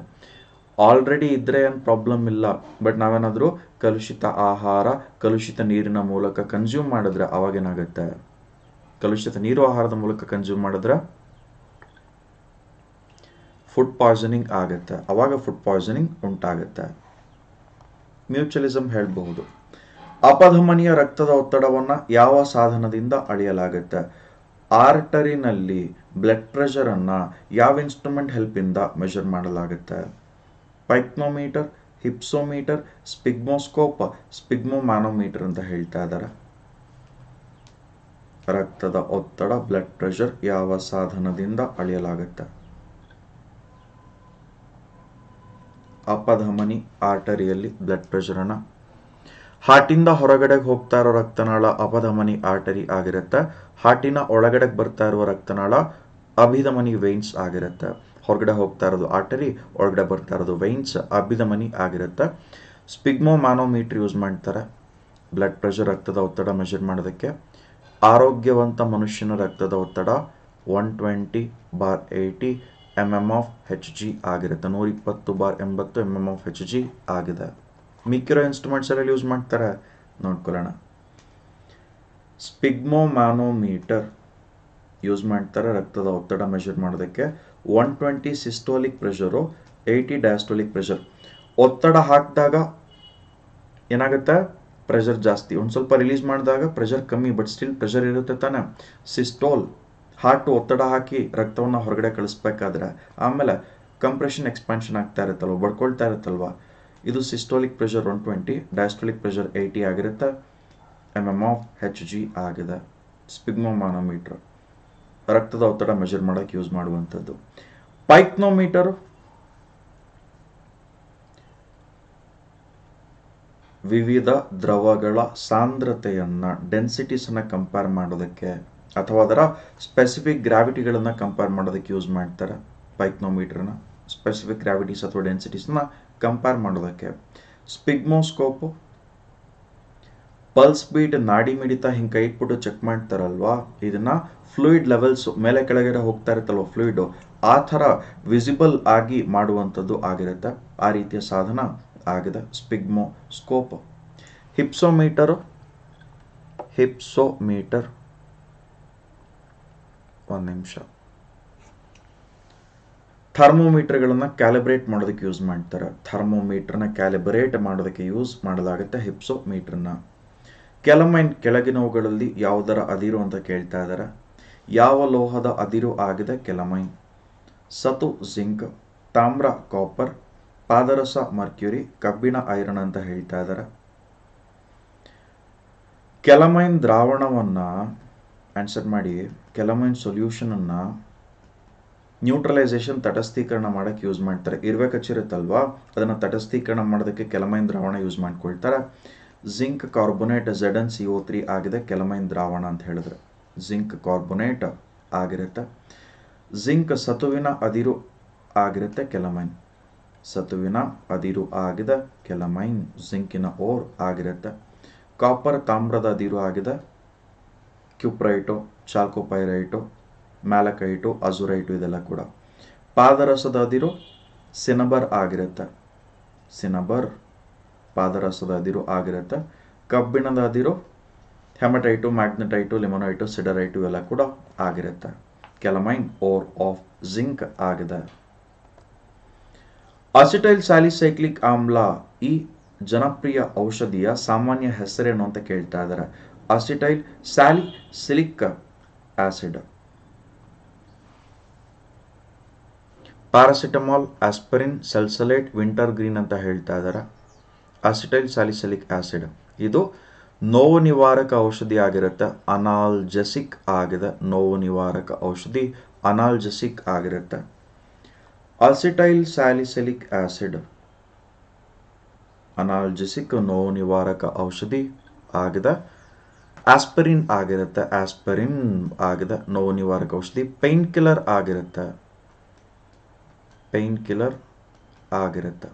[SPEAKER 1] ಆಲ್ರೆಡಿ ಇದ್ರೆ ಏನು ಪ್ರಾಬ್ಲಮ್ ಇಲ್ಲ ಬಟ್ ನಾವೇನಾದರೂ ಕಲುಷಿತ ಆಹಾರ ಕಲುಷಿತ ನೀರಿನ ಮೂಲಕ ಕನ್ಸ್ಯೂಮ್ ಮಾಡಿದ್ರೆ ಅವಾಗೇನಾಗುತ್ತೆ ಕಲುಷಿತ ನೀರು ಆಹಾರದ ಮೂಲಕ ಕನ್ಸ್ಯೂಮ್ ಮಾಡಿದ್ರೆ ಫುಡ್ ಪಾಯ್ಸನಿಂಗ್ ಆಗುತ್ತೆ ಅವಾಗ ಫುಡ್ ಪಾಯ್ಸನಿಂಗ್ ಉಂಟಾಗುತ್ತೆ ಮ್ಯೂಚುಲಿಸಮ್ ಹೇಳಬಹುದು ಅಪಧಮನಿಯ ರಕ್ತದ ಒತ್ತಡವನ್ನು ಯಾವ ಸಾಧನದಿಂದ ಅಳೆಯಲಾಗುತ್ತೆ ಆರ್ಟರಿನಲ್ಲಿ ಬ್ಲಡ್ ಪ್ರೆಷರನ್ನು ಯಾವ ಇನ್ಸ್ಟ್ರೂಮೆಂಟ್ ಹೆಲ್ಪಿಂದ ಮೆಷರ್ ಮಾಡಲಾಗುತ್ತೆ ಪೈಕ್ನೋಮೀಟರ್ ಹಿಪ್ಸೋಮೀಟರ್ ಸ್ಪಿಗ್ಮೋಸ್ಕೋಪ್ ಸ್ಪಿಗ್ಮೋಮ್ಯಾನೋಮೀಟರ್ ಅಂತ ಹೇಳ್ತಾ ಇದ್ದಾರೆ ರಕ್ತದ ಒತ್ತಡ ಬ್ಲಡ್ ಪ್ರೆಷರ್ ಯಾವ ಸಾಧನದಿಂದ ಅಳೆಯಲಾಗುತ್ತೆ ಅಪಧಮನಿ ಆರ್ಟರಿಯಲ್ಲಿ ಬ್ಲಡ್ ಅನ್ನ ಹಾರ್ಟಿಂದ ಹೊರಗಡೆ ಹೋಗ್ತಾ ಇರೋ ರಕ್ತನಾಳ ಅಪಧಮನಿ ಆರ್ಟರಿ ಆಗಿರುತ್ತೆ ಹಾರ್ಟಿನ ಒಳಗಡೆ ಬರ್ತಾ ಇರುವ ರಕ್ತನಾಳ ಅಭಿಧಮನಿ ವೇನ್ಸ್ ಆಗಿರುತ್ತೆ ಹೊರಗಡೆ ಹೋಗ್ತಾ ಇರೋದು ಆರ್ಟರಿ ಒಳಗಡೆ ಬರ್ತಾ ಇರೋದು ವೈನ್ಸ್ ಅಬ್ಬಿದ ಮನಿ ಆಗಿರುತ್ತೆ ಸ್ಪಿಗ್ಮೋ ಮ್ಯಾನೋಮೀಟ್ರ್ ಯೂಸ್ ಮಾಡ್ತಾರೆ ಬ್ಲಡ್ ಪ್ರೆಷರ್ ರಕ್ತದ ಒತ್ತಡ ಮೆಷರ್ ಮಾಡೋದಕ್ಕೆ ಆರೋಗ್ಯವಂತ ಮನುಷ್ಯನ ರಕ್ತದ ಒತ್ತಡ one twenty bar eighty M M of H G ಆಗಿರುತ್ತೆ ಇಪ್ಪತ್ತು ಬಾರ್ ಎಂಬತ್ತು M M of H G ಆಗಿದೆ ಮಿಕ್ಕಿರೋ ಎಲ್ಲ ಯೂಸ್ ಮಾಡ್ತಾರೆ ನೋಡ್ಕೊಳ್ಳೋಣ ಸ್ಪಿಗ್ಮೋ ಮ್ಯಾನೋಮೀಟರ್ ಯೂಸ್ ಮಾಡ್ತಾರೆ ರಕ್ತದ ಒತ್ತಡ ಮೆಷರ್ ಮಾಡೋದಕ್ಕೆ one twenty systolic pressure eighty diastolic pressure ಒತ್ತಡ ಹಾಕಿದಾಗ ಏನಾಗುತ್ತೆ ಪ್ರೆಷರ್ ಜಾಸ್ತಿ ಒಂದು ಸ್ವಲ್ಪ ರಿಲೀಸ್ ಮಾಡಿದಾಗ ಪ್ರೆಷರ್ ಕಮ್ಮಿ ಬಟ್ ಸ್ಟಿಲ್ ಪ್ರೆಷರ್ ಇರುತ್ತೆ ತಾನೇ ಸಿಸ್ಟೋಲ್ ಹಾರ್ಟ್ ಒತ್ತಡ ಹಾಕಿ ರಕ್ತವನ್ನು ಹೊರಗಡೆ ಕಳಿಸ್ಬೇಕಾದ್ರೆ ಆಮೇಲೆ ಕಂಪ್ರೆಷನ್ ಎಕ್ಸ್ಪಾನ್ಷನ್ ಆಗ್ತಾ ಇರುತ್ತಲ್ವ ಬಡ್ಕೊಳ್ತಾ ಇರುತ್ತಲ್ವ ಇದು systolic pressure one twenty diastolic pressure eighty ಆಗಿರುತ್ತೆ M M of H G ಆಗಿದೆ ಸ್ಪಿಗ್ಮೋಮಾನೋಮೀಟ್ರ್ ರಕ್ತದ ಒತ್ತಡ ಮೆಜರ್ ಮಾಡೋಕ್ಕೆ ಯೂಸ್ ಮಾಡುವಂಥದ್ದು ಪೈಕ್ನೋಮೀಟರ್ ವಿವಿಧ ದ್ರವಗಳ ಸಾಂದ್ರತೆಯನ್ನು ಡೆನ್ಸಿಟೀಸನ್ನು ಕಂಪೇರ್ ಮಾಡೋದಕ್ಕೆ ಅಥವಾ ಅದರ ಸ್ಪೆಸಿಫಿಕ್ ಗ್ರಾವಿಟಿಗಳನ್ನು ಕಂಪೇರ್ ಮಾಡೋದಕ್ಕೆ ಯೂಸ್ ಮಾಡ್ತಾರೆ ಪೈಕ್ನೋಮೀಟರ್ನ ಸ್ಪೆಸಿಫಿಕ್ ಗ್ರಾವಿಟೀಸ್ ಅಥವಾ ಡೆನ್ಸಿಟೀಸ್ನ ಕಂಪೇರ್ ಮಾಡೋದಕ್ಕೆ ಸ್ಪಿಗ್ಮೋಸ್ಕೋಪು ಪಲ್ಸ್ ಬೀಟ್ ನಾಡಿ ಮಿಡಿತ ಹಿಂಗೆ ಕೈ ಇಟ್ಬಿಟ್ಟು ಚೆಕ್ ಮಾಡ್ತಾರಲ್ವಾ ಇದನ್ನ ಫ್ಲೂಯಿಡ್ ಲೆವೆಲ್ಸ್ ಮೇಲೆ ಕೆಳಗಡೆ ಹೋಗ್ತಾ ಇರುತ್ತಲ್ವ ಫ್ಲೂಯಿಡ್ ಆ ಥರ ವಿಸಿಬಲ್ ಆಗಿ ಮಾಡುವಂಥದ್ದು ಆಗಿರುತ್ತೆ ಆ ರೀತಿಯ ಸಾಧನ ಆಗಿದೆ ಸ್ಪಿಗ್ಮೋ ಸ್ಕೋಪ್ ಹಿಪ್ಸೋಮೀಟರು ಹಿಪ್ಸೋಮೀಟರ್ ಒಂದು ನಿಮಿಷ ಥರ್ಮೋಮೀಟರ್ಗಳನ್ನು ಕ್ಯಾಲಿಬ್ರೇಟ್ ಮಾಡೋದಕ್ಕೆ ಯೂಸ್ ಮಾಡ್ತಾರೆ ಥರ್ಮೋಮೀಟ್ರನ್ನ ಕ್ಯಾಲಿಬ್ರೇಟ್ ಮಾಡೋದಕ್ಕೆ ಯೂಸ್ ಮಾಡಲಾಗುತ್ತೆ ಹಿಪ್ಸೋಮೀಟ್ರನ್ನ ಕೆಲಮೈನ್ ಕೆಳಗಿನವುಗಳಲ್ಲಿ ಯಾವುದರ ಅದಿರು ಅಂತ ಕೇಳ್ತಾ ಇದ್ದಾರೆ ಯಾವ ಲೋಹದ ಅದಿರು ಆಗಿದೆ ಕೆಲಮೈನ್ ಸತು ಜಿಂಕ್ ತಾಮ್ರ ಕಾಪರ್ ಪಾದರಸ ಮರ್ಕ್ಯುರಿ ಕಬ್ಬಿಣ ಐರನ್ ಅಂತ ಹೇಳ್ತಾ ಇದ್ದಾರೆ ಕೆಲಮೈನ್ ದ್ರಾವಣವನ್ನ ಆನ್ಸರ್ ಮಾಡಿ ಕೆಲಮೈನ್ ಸೊಲ್ಯೂಷನನ್ನು ನ್ಯೂಟ್ರಲೈಸೇಷನ್ ತಟಸ್ಥೀಕರಣ ಮಾಡಕ್ಕೆ ಯೂಸ್ ಮಾಡ್ತಾರೆ ಇರಬೇಕಚ್ಚಿರುತ್ತಲ್ವಾ ಅದನ್ನ ತಟಸ್ಥೀಕರಣ ಮಾಡೋದಕ್ಕೆ ಕೆಲಮೈನ್ ದ್ರಾವಣ ಯೂಸ್ ಮಾಡ್ಕೊಳ್ತಾರೆ zinc carbonate Z N C three ಆಗಿದೆ ಕೆಲಮೈನ್ ದ್ರಾವಣ ಅಂತ ಹೇಳಿದ್ರೆ ಜಿಂಕ್ ಕಾರ್ಬೊನೇಟ್ ಆಗಿರುತ್ತೆ ಜಿಂಕ್ ಸತುವಿನ ಅದಿರು ಆಗಿರುತ್ತೆ ಕೆಲಮೈನ್ ಸತುವಿನ ಅದಿರು ಆಗಿದ ಕೆಲಮೈನ್ ಜಿಂಕಿನ ಓರ್ ಆಗಿರುತ್ತೆ ಕಾಪರ್ ತಾಮ್ರದ ಅದಿರು ಆಗಿದೆ ಕ್ಯೂಪ್ರೈಟು ಚಾಲ್ಕೋಪೈರೈಟು ಮ್ಯಾಲಕೈಟು ಅಜುರೈಟು ಇದೆಲ್ಲ ಕೂಡ ಪಾದರಸದ ಅದಿರು ಸಿನಬರ್ ಆಗಿರುತ್ತೆ ಸಿನಬರ್ ಪಾದರಸದ ಅದಿರು ಆಗಿರುತ್ತೆ ಕಬ್ಬಿಣದ ಅದಿರು ಹೆಮಟೈಟು ಮ್ಯಾಗ್ನೆಟೈಟು ಲಿಮೊನೈಟು ಸಿಡರೈಟು ಎಲ್ಲ ಕೂಡ ಆಗಿರುತ್ತೆ ಕೆಲಮೈನ್ ಓರ್ ಆಫ್ ಜಿಂಕ್ ಆಗಿದೆ ಅಸಿಟೈಲ್ ಸ್ಯಾಲಿಸೈಕ್ಲಿಕ್ ಆಮ್ಲ ಈ ಜನಪ್ರಿಯ ಔಷಧಿಯ ಸಾಮಾನ್ಯ ಹೆಸರೇನು ಅಂತ ಕೇಳ್ತಾ ಇದ್ದಾರೆ acetyl salicylic acid paracetamol aspirin salsalate wintergreen ಅಂತ ಹೇಳ್ತಾ ಇದ್ದಾರೆ ಅಸಿಟೈಲ್ ಸ್ಯಾಲಿಸಲಿಕ್ ಆಸಿಡ್ ಇದು ನೋವು ನಿವಾರಕ ಔಷಧಿ ಆಗಿರುತ್ತೆ ಅನಾಲ್ಜೆಸಿಕ್ ಆಗಿದೆ ನೋವು ನಿವಾರಕ ಔಷಧಿ ಅನಾಲ್ಜೆಸಿಕ್ ಆಗಿರುತ್ತೆ ಅಸಿಟೈಲ್ ಸ್ಯಾಲಿಸಲಿಕ್ ಆಸಿಡ್ ಅನಾಲ್ಜೆಸಿಕ್ ನೋವು ನಿವಾರಕ ಔಷಧಿ ಆಗಿದೆ ಆಸ್ಪರಿನ್ ಆಗಿರುತ್ತೆ ಆಸ್ಪರಿನ್ ಆಗಿದೆ ನೋವು ನಿವಾರಕ ಔಷಧಿ ಪೈನ್ ಕಿಲ್ಲರ್ ಆಗಿರುತ್ತೆ ಪೈನ್ ಕಿಲ್ಲರ್ ಆಗಿರುತ್ತೆ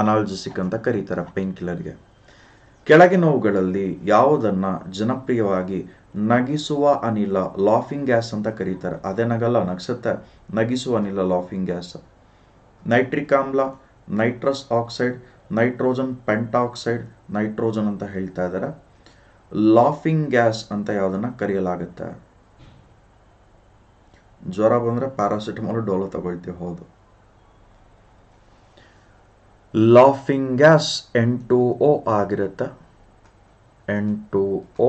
[SPEAKER 1] ಅನಾಲ್ಜಿಸಿಕ್ ಅಂತ ಕರೀತಾರೆ ಪೇನ್ ಕಿಲ್ಲರ್ಗೆ ನೋವುಗಳಲ್ಲಿ ಯಾವುದನ್ನು ಜನಪ್ರಿಯವಾಗಿ ನಗಿಸುವ ಅನಿಲ ಲಾಫಿಂಗ್ ಗ್ಯಾಸ್ ಅಂತ ಕರೀತಾರೆ ಅದೇ ನಗಲ್ಲ ನಗ್ಸುತ್ತೆ ನಗಿಸುವ ಅನಿಲ ಲಾಫಿಂಗ್ ಗ್ಯಾಸ್ ನೈಟ್ರಿಕ್ ಆಮ್ಲ nitrous oxide nitrogen pentoxide nitrogen ಅಂತ ಹೇಳ್ತಾ ಇದ್ದಾರೆ ಲಾಫಿಂಗ್ ಗ್ಯಾಸ್ ಅಂತ ಯಾವುದನ್ನು ಕರೆಯಲಾಗುತ್ತೆ ಜ್ವರ ಬಂದರೆ ಪ್ಯಾರಾಸಿಟಮಾಲ್ ಡೋಲೋ ತಗೊಳ್ತೀವಿ ಹೌದು laughing gas N two O ಆಗಿರುತ್ತೆ N two O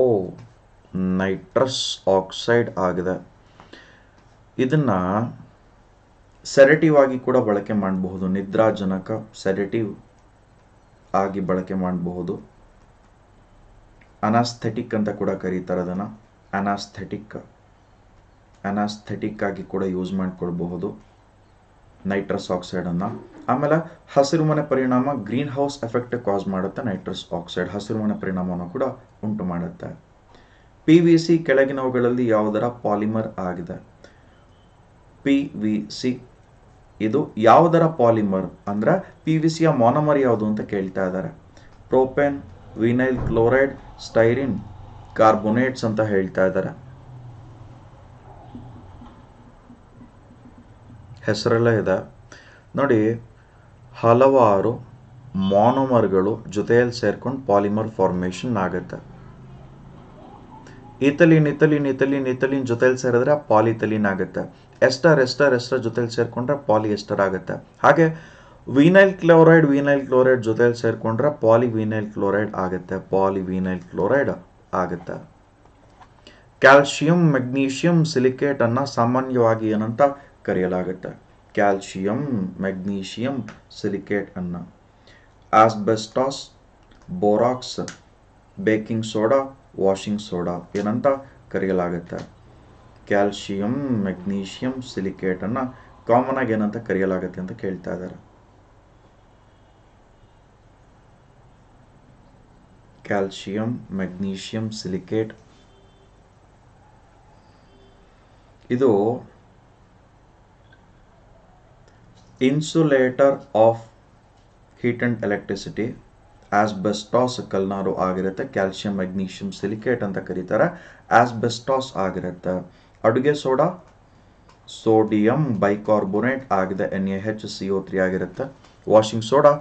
[SPEAKER 1] nitrous oxide ಆಗಿದೆ ಇದನ್ನ ಸೆರೆಟಿವ್ ಆಗಿ ಕೂಡ ಬಳಕೆ ಮಾಡಬಹುದು ನಿದ್ರಾಜನಕ ಸೆರೆಟಿವ್ ಆಗಿ ಬಳಕೆ ಮಾಡಬಹುದು ಅನಾಸ್ಥೆಟಿಕ್ ಅಂತ ಕೂಡ ಕರೀತಾರೆ ಅದನ್ನು ಅನಾಸ್ಥೆಟಿಕ್ ಅನಾಸ್ಥೆಟಿಕ್ ಆಗಿ ಕೂಡ ಯೂಸ್ ಮಾಡಿಕೊಳ್ಬಹುದು ನೈಟ್ರಸ್ ಆಕ್ಸೈಡನ್ನು ಆಮೇಲೆ ಹಸಿರುಮನೆ ಪರಿಣಾಮ ಗ್ರೀನ್ ಹೌಸ್ ಎಫೆಕ್ಟ್ ಕಾಸ್ ಮಾಡುತ್ತೆ ನೈಟ್ರಸ್ ಆಕ್ಸೈಡ್ ಹಸಿರುಮನೆ ಪರಿಣಾಮವನ್ನು ಕೂಡ ಉಂಟು ಮಾಡುತ್ತೆ ಪಿ ವಿ ಸಿ ಕೆಳಗಿನವುಗಳಲ್ಲಿ ಯಾವುದರ ಪಾಲಿಮರ್ ಆಗಿದೆ ಪಿ ವಿ ಸಿ ಇದು ಯಾವುದರ ಪಾಲಿಮರ್ ಅಂದರೆ ಪಿ ವಿ ಸಿಯ ಮೊನಮರ್ ಯಾವುದು ಅಂತ ಕೇಳ್ತಾ ಇದ್ದಾರೆ propene vinyl chloride styrene carbonates ಅಂತ ಹೇಳ್ತಾ ಇದ್ದಾರೆ ಹೆಸರೆಲ್ಲ ಇದೆ ನೋಡಿ ಹಲವಾರು ಮಾನೋಮರ್ಗಳು ಜೊತೆಯಲ್ಲಿ ಸೇರ್ಕೊಂಡು ಪಾಲಿಮರ್ ಫಾರ್ಮೇಷನ್ ಆಗುತ್ತೆ ಇಥಲಿನ್ ಇತಲಿನ್ ಇತಲಿನ್ ಇತಲಿನ್ ಜೊತೆಯಲ್ಲಿ ಸೇರಿದ್ರೆ ಪಾಲಿತಲಿನ್ ಆಗುತ್ತೆ ಎಸ್ಟರ್ ಎಸ್ಟರ್ ಎಸ್ಟರ್ ಜೊತೆಯಲ್ಲಿ ಸೇರ್ಕೊಂಡ್ರೆ ಪಾಲಿ ಎಸ್ಟರ್ ಆಗುತ್ತೆ ಹಾಗೆ ವಿನೈಲ್ ಕ್ಲೋರೈಡ್ ವಿನೈಲ್ ಕ್ಲೋರೈಡ್ ಜೊತೆಲಿ ಸೇರ್ಕೊಂಡ್ರೆ ಪಾಲಿ ವಿನೈಲ್ ಕ್ಲೋರೈಡ್ ಆಗುತ್ತೆ ಪಾಲಿ ವಿನೈಲ್ ಕ್ಲೋರೈಡ್ ಆಗುತ್ತೆ ಕ್ಯಾಲ್ಶಿಯಂ ಮೆಗ್ನೀಷಿಯಂ ಅನ್ನ ಸಾಮಾನ್ಯವಾಗಿ ಏನಂತ ಕರೆಯಲಾಗುತ್ತೆ ಕ್ಯಾಲ್ಶಿಯಂ ಸಿಲಿಕೇಟ್ ಅನ್ನು asbestos borax baking soda washing soda ಏನಂತ ಕರೆಯಲಾಗುತ್ತೆ ಕ್ಯಾಲ್ಶಿಯಂ ಮೆಗ್ನೀಷಿಯಂ ಸಿಲಿಕೇಟನ್ನು ಕಾಮನ್ ಆಗಿ ಏನಂತ ಕರೆಯಲಾಗುತ್ತೆ ಅಂತ ಕೇಳ್ತಾ ಇದ್ದಾರೆ ಕ್ಯಾಲ್ಶಿಯಂ ಮೆಗ್ನೀಷಿಯಂ ಸಿಲಿಕೇಟ್ ಇದು insulator of heat and electricity asbestos ಕಲ್ನಾರು ಆಗಿರುತ್ತೆ ಕ್ಯಾಲ್ಸಿಯಂ ಮೆಗ್ನೀಷಿಯಂ ಸಿಲಿಕೇಟ್ ಅಂತ ಕರೀತಾರೆ ಆಸ್ಬೆಸ್ಟಾಸ್ ಆಗಿರುತ್ತೆ ಅಡುಗೆ ಸೋಡಾ ಸೋಡಿಯಂ ಬೈಕಾರ್ಬೋನೇಟ್ ಆಗಿದೆ N A H C O three ಆಗಿರುತ್ತೆ washing soda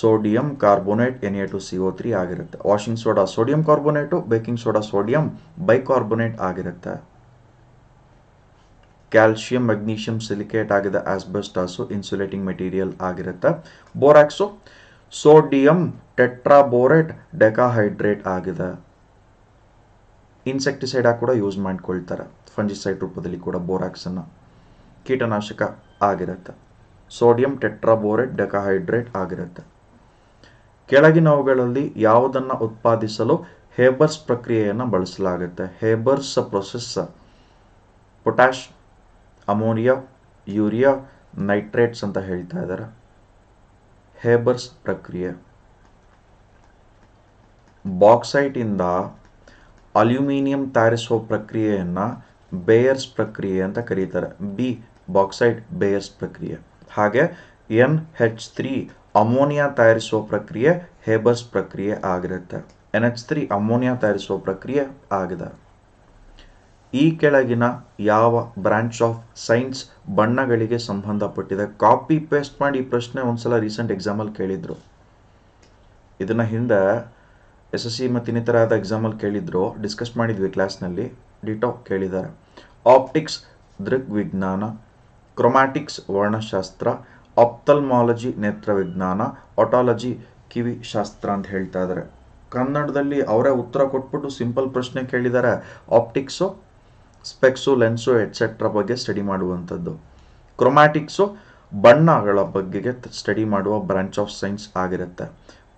[SPEAKER 1] sodium carbonate N A two C O three ಆಗಿರುತ್ತೆ washing soda sodium carbonate baking soda sodium bicarbonate ಆಗಿರುತ್ತೆ calcium magnesium silicate ಆಗಿದೆ asbestos insulating material ಆಗಿರುತ್ತೆ borax sodium tetraborate decahydrate ಆಗಿದೆ insecticide ಆಗಿ ಕೂಡ use ಮಾಡ್ಕೊಳ್ತಾರೆ fungicide ರೂಪದಲ್ಲಿ ಕೂಡ ಬೋರಾಕ್ಸನ್ನು ಕೀಟನಾಶಕ ಆಗಿರುತ್ತೆ ಸೋಡಿಯಂ ಟೆಟ್ರಾಬೋರೇಟ್ ಡೆಕಾಹೈಡ್ರೇಟ್ ಆಗಿರುತ್ತೆ ಕೆಳಗಿನವುಗಳಲ್ಲಿ ಯಾವುದನ್ನು ಉತ್ಪಾದಿಸಲು ಹೇಬರ್ಸ್ ಪ್ರಕ್ರಿಯೆಯನ್ನು ಬಳಸಲಾಗುತ್ತೆ Haber's process potash ammonia urea nitrates ಅಂತ ಹೇಳ್ತಾ ಇದ್ದಾರೆ ಹೇಬರ್ಸ್ ಪ್ರಕ್ರಿಯೆ ಬಾಕ್ಸೈಟಿಂದ ಅಲ್ಯೂಮಿನಿಯಂ ತಯಾರಿಸುವ ಪ್ರಕ್ರಿಯೆಯನ್ನು ಬೇಯರ್ಸ್ ಪ್ರಕ್ರಿಯೆ ಅಂತ ಕರೀತಾರೆ ಬಿ ಬಾಕ್ಸೈಟ್ ಬೇಯರ್ಸ್ ಪ್ರಕ್ರಿಯೆ ಹಾಗೆ ಎನ್ ಹೆಚ್ ತ್ರೀ ಅಮೋನಿಯಾ ತಯಾರಿಸುವ ಪ್ರಕ್ರಿಯೆ ಹೇಬರ್ಸ್ ಪ್ರಕ್ರಿಯೆ ಆಗಿರುತ್ತೆ ಎನ್ ಹೆಚ್ ತ್ರೀ ಅಮೋನಿಯಾ ತಯಾರಿಸುವ ಪ್ರಕ್ರಿಯೆ ಆಗಿದೆ ಈ ಕೆಳಗಿನ ಯಾವ ಬ್ರಾಂಚ್ ಆಫ್ ಸೈನ್ಸ್ ಬಣ್ಣಗಳಿಗೆ ಸಂಬಂಧಪಟ್ಟಿದೆ ಕಾಪಿ ಪೇಸ್ಟ್ ಮಾಡಿ ಈ ಪ್ರಶ್ನೆ ಒಂದ್ಸಲ ರೀಸೆಂಟ್ ಎಕ್ಸಾಮಲ್ಲಿ ಕೇಳಿದ್ರು ಇದನ್ನ ಹಿಂದೆ ಎಸ್ ಎಸ್ ಸಿ ಮತ್ತು ಇನ್ನಿತರಾದ ಎಕ್ಸಾಮಲ್ಲಿ ಕೇಳಿದ್ರು ಡಿಸ್ಕಸ್ ಮಾಡಿದ್ವಿ ಕ್ಲಾಸ್ನಲ್ಲಿ ಡಿಟೋ ಕೇಳಿದ್ದಾರೆ ಆಪ್ಟಿಕ್ಸ್ ದೃಗ್ವಿಜ್ಞಾನ ಕ್ರೊಮ್ಯಾಟಿಕ್ಸ್ ವರ್ಣಶಾಸ್ತ್ರ ಆಪ್ತಲ್ಮಾಲಜಿ ನೇತ್ರವಿಜ್ಞಾನ ಆಟಾಲಜಿ ಕಿವಿ ಶಾಸ್ತ್ರ ಅಂತ ಹೇಳ್ತಾ ಇದ್ದಾರೆ ಕನ್ನಡದಲ್ಲಿ ಅವರೇ ಉತ್ತರ ಕೊಟ್ಬಿಟ್ಟು ಸಿಂಪಲ್ ಪ್ರಶ್ನೆ ಕೇಳಿದ್ದಾರೆ ಆಪ್ಟಿಕ್ಸು ಸ್ಪೆಕ್ಸು ಲೆನ್ಸು ಎಟ್ಸೆಟ್ರಾ ಬಗ್ಗೆ ಸ್ಟಡಿ ಮಾಡುವಂಥದ್ದು ಕ್ರೊಮ್ಯಾಟಿಕ್ಸು ಬಣ್ಣಗಳ ಬಗ್ಗೆ ಸ್ಟಡಿ ಮಾಡುವ ಬ್ರಾಂಚ್ ಆಫ್ ಸೈನ್ಸ್ ಆಗಿರುತ್ತೆ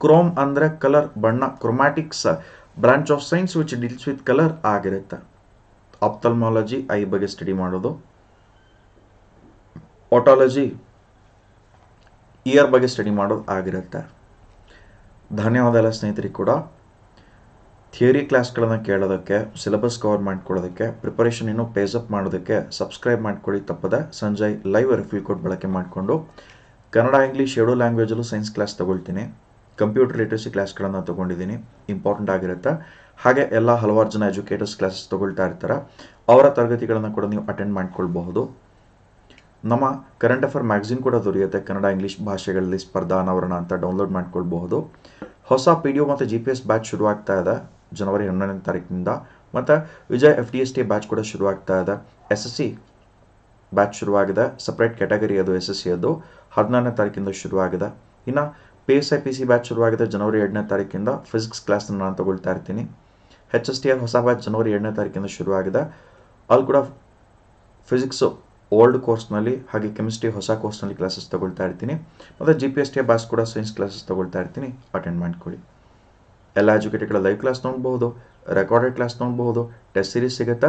[SPEAKER 1] ಕ್ರೋಮ್ ಅಂದರೆ ಕಲರ್ ಬಣ್ಣ chromatics branch of science which deals with colour ಆಗಿರುತ್ತೆ ಆಪ್ತಲ್ಮಾಲಜಿ ಐ ಬಗ್ಗೆ ಸ್ಟಡಿ ಮಾಡೋದು ಓಟಾಲಜಿ ಇಯರ್ ಬಗ್ಗೆ ಸ್ಟಡಿ ಮಾಡೋದು ಆಗಿರುತ್ತೆ ಧನ್ಯವಾದ ಎಲ್ಲ ಸ್ನೇಹಿತರಿಗೆ ಕೂಡ ಥಿಯರಿ ಕ್ಲಾಸ್ಗಳನ್ನು ಕೇಳೋದಕ್ಕೆ ಸಿಲೆಬಸ್ ಕವರ್ ಮಾಡ್ಕೊಳ್ಳೋದಕ್ಕೆ ಪ್ರಿಪರೇಷನ್ ಇನ್ನೂ ಪೇಜಪ್ ಮಾಡೋದಕ್ಕೆ ಸಬ್ಸ್ಕ್ರೈಬ್ ಮಾಡ್ಕೊಳ್ಳಿ ತಪ್ಪದೆ ಸಂಜಯ್ ಲೈವ್ ರಿಫಿಲ್ ಕೋಡ್ ಬಳಕೆ ಮಾಡಿಕೊಂಡು ಕನ್ನಡ ಇಂಗ್ಲೀಷ್ ಎರಡೂ ಲ್ಯಾಂಗ್ವೇಜಲ್ಲೂ ಸೈನ್ಸ್ ಕ್ಲಾಸ್ ತೊಗೊಳ್ತೀನಿ ಕಂಪ್ಯೂಟರ್ ಲಿಟ್ರಸಿ ಕ್ಲಾಸ್ಗಳನ್ನು ತೊಗೊಂಡಿದ್ದೀನಿ ಇಂಪಾರ್ಟೆಂಟ್ ಆಗಿರುತ್ತೆ ಹಾಗೆ ಎಲ್ಲ ಹಲವಾರು ಜನ ಎಜುಕೇಟರ್ಸ್ ಕ್ಲಾಸಸ್ ತೊಗೊಳ್ತಾ ಇರ್ತಾರೆ ಅವರ ತರಗತಿಗಳನ್ನು ಕೂಡ ನೀವು ಅಟೆಂಡ್ ಮಾಡ್ಕೊಳ್ಬಹುದು ನಮ್ಮ ಕರೆಂಟ್ ಅಫೇರ್ ಮ್ಯಾಗ್ಝಿನ್ ಕೂಡ ದೊರೆಯುತ್ತೆ ಕನ್ನಡ ಇಂಗ್ಲೀಷ್ ಭಾಷೆಗಳಲ್ಲಿ ಸ್ಪರ್ಧಾ ಅನಾವರಣ ಅಂತ ಡೌನ್ಲೋಡ್ ಮಾಡ್ಕೊಳ್ಬಹುದು ಹೊಸ ಪಿ ಡಿ ಒ ಮತ್ತು ಜಿ ಪಿ ಎಸ್ ಬ್ಯಾಚ್ ಶುರುವಾಗ್ತಾ ಇದೆ ಜನವರಿ ಹನ್ನೊಂದನೇ ತಾರೀಕಿನಿಂದ ಮತ್ತು Vijay F D S T batch ಕೂಡ ಶುರುವಾಗ್ತಾ ಇದೆ ಎಸ್ ಎಸ್ ಸಿ ಬ್ಯಾಚ್ ಶುರುವಾಗಿದೆ ಸಪ್ರೇಟ್ ಕ್ಯಾಟಗರಿ ಅದು ಎಸ್ ಎಸ್ ಸಿ ಅದು ಹದಿನಾರನೇ ತಾರೀಕಿಂದ ಶುರುವಾಗಿದೆ ಇನ್ನು P S I P C batch ಶುರುವಾಗಿದೆ ಜನವರಿ ಎರಡನೇ ತಾರೀಕಿಂದ ಫಿಸಿಕ್ಸ್ ಕ್ಲಾಸನ್ನು ನಾನು ತಗೊಳ್ತಾ ಇರ್ತೀನಿ ಎಚ್ ಎಸ್ ಟಿ ಎಲ್ ಹೊಸ ಬ್ಯಾಚ್ ಜನವರಿ ಎರಡನೇ ತಾರೀಕಿಂದ ಶುರುವಾಗಿದೆ ಅಲ್ಲಿ ಕೂಡ ಫಿಸಿಕ್ಸ್ ಓಲ್ಡ್ ಕೋರ್ಸ್ನಲ್ಲಿ ಹಾಗೆ ಕೆಮಿಸ್ಟ್ರಿ ಹೊಸ ಕೋರ್ಸ್ನಲ್ಲಿ ಕ್ಲಾಸಸ್ ತಗೊಳ್ತಾ ಇರ್ತೀನಿ ಮತ್ತು G P S T batch ಕೂಡ ಸೈನ್ಸ್ ಕ್ಲಾಸಸ್ ತೊಗೊಳ್ತಾ ಇರ್ತೀನಿ ಅಟೆಂಡ್ ಮಾಡ್ಕೊಳ್ಳಿ ಎಲ್ಲ ಎಜುಕೇಟೆಡ್ಗಳ ಲೈವ್ ಕ್ಲಾಸ್ ನೋಡ್ಬೋದು ರೆಕಾರ್ಡೆಡ್ ಕ್ಲಾಸ್ ನೋಡ್ಬೋದು ಟೆಸ್ಟ್ ಸೀರೀಸ್ ಸಿಗುತ್ತಾ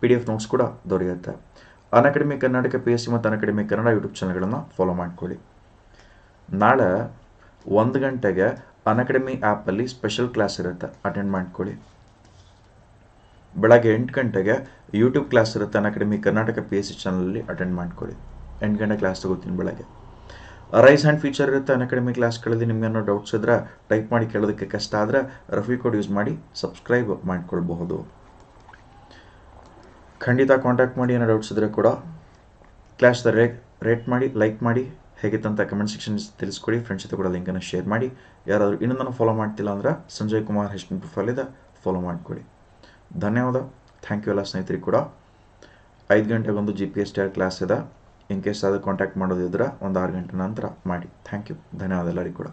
[SPEAKER 1] ಪಿ ಡಿ ಎಫ್ ನೋಟ್ಸ್ ಕೂಡ ದೊರೆಯುತ್ತೆ Unacademy Karnataka P S C ಮತ್ತು ಅಕಾಡೆಮಿ ಕನ್ನಡ ಯೂಟ್ಯೂಬ್ ಚಾನಲ್ಗಳನ್ನು ಫಾಲೋ ಮಾಡಿಕೊಳ್ಳಿ ನಾಳೆ ಒಂದು ಗಂಟೆಗೆ ಅನ್ಅಕಾಡೆಮಿ ಆ್ಯಪಲ್ಲಿ ಸ್ಪೆಷಲ್ ಕ್ಲಾಸ್ ಇರುತ್ತೆ ಅಟೆಂಡ್ ಮಾಡ್ಕೊಳ್ಳಿ ಬೆಳಗ್ಗೆ ಎಂಟು ಗಂಟೆಗೆ ಯೂಟ್ಯೂಬ್ ಕ್ಲಾಸ್ ಇರುತ್ತೆ academy Karnataka P S C ಚಾನಲಲ್ಲಿ ಅಟೆಂಡ್ ಮಾಡ್ಕೊಳ್ಳಿ ಎಂಟು ಗಂಟೆ ಕ್ಲಾಸ್ ತಗೋತೀನಿ ಬೆಳಗ್ಗೆ ರೈಸ್ ಹ್ಯಾಂಡ್ ಫೀಚರ್ ಇರುತ್ತೆ ಅನ್ಅಕಾಡೆಮಿ ಕ್ಲಾಸ್ಗಳಲ್ಲಿ ಏನೋ ಡೌಟ್ಸ್ ಇದ್ರೆ ಟೈಪ್ ಮಾಡಿ ಕೇಳೋದಕ್ಕೆ ಕಷ್ಟ ಆದರೆ ರಫಿ ಕೋಡ್ ಯೂಸ್ ಮಾಡಿ ಸಬ್ಸ್ಕ್ರೈಬ್ ಮಾಡಿಕೊಳ್ಬಹುದು ಖಂಡಿತ ಕಾಂಟ್ಯಾಕ್ಟ್ ಮಾಡಿ ಏನೋ ಡೌಟ್ಸ್ ಇದ್ರೆ ಕೂಡ ಕ್ಲಾಸ್ ರೇಟ್ ರೇಟ್ ಮಾಡಿ ಲೈಕ್ ಮಾಡಿ ಹೇಗಿತ್ತಂತ ಕಮೆಂಟ್ ಸೆಕ್ಷನ್ ತಿಳಿಸ್ಕೊಡಿ ಫ್ರೆಂಡ್ಸ್ ಜೊತೆ ಕೂಡ ಲಿಂಕನ್ನು ಶೇರ್ ಮಾಡಿ ಯಾರಾದರೂ ಇನ್ನೊಂದನ್ನು ಫಾಲೋ ಮಾಡ್ತಿಲ್ಲ ಅಂದ್ರೆ ಸಂಜಯ್ ಕುಮಾರ್ ಹೆಸ್ಟಿನ ಪ್ರೊಫೈಲ್ ಇದೆ ಫಾಲೋ ಮಾಡಿಕೊಡಿ ಧನ್ಯವಾದ ಥ್ಯಾಂಕ್ ಯು ಎಲ್ಲ ಸ್ನೇಹಿತರಿಗೆ ಕೂಡ ಐದು ಗಂಟೆಗೊಂದು G P S T R class ಇದೆ ಇನ್ ಕೇಸ್ ಅದು ಕಾಂಟ್ಯಾಕ್ಟ್ ಮಾಡೋದಿದ್ರೆ ಒಂದು ಆರು ಗಂಟೆ ನಂತರ ಮಾಡಿ ಥ್ಯಾಂಕ್ ಯು ಧನ್ಯವಾದ ಎಲ್ಲರಿಗೂ ಕೂಡ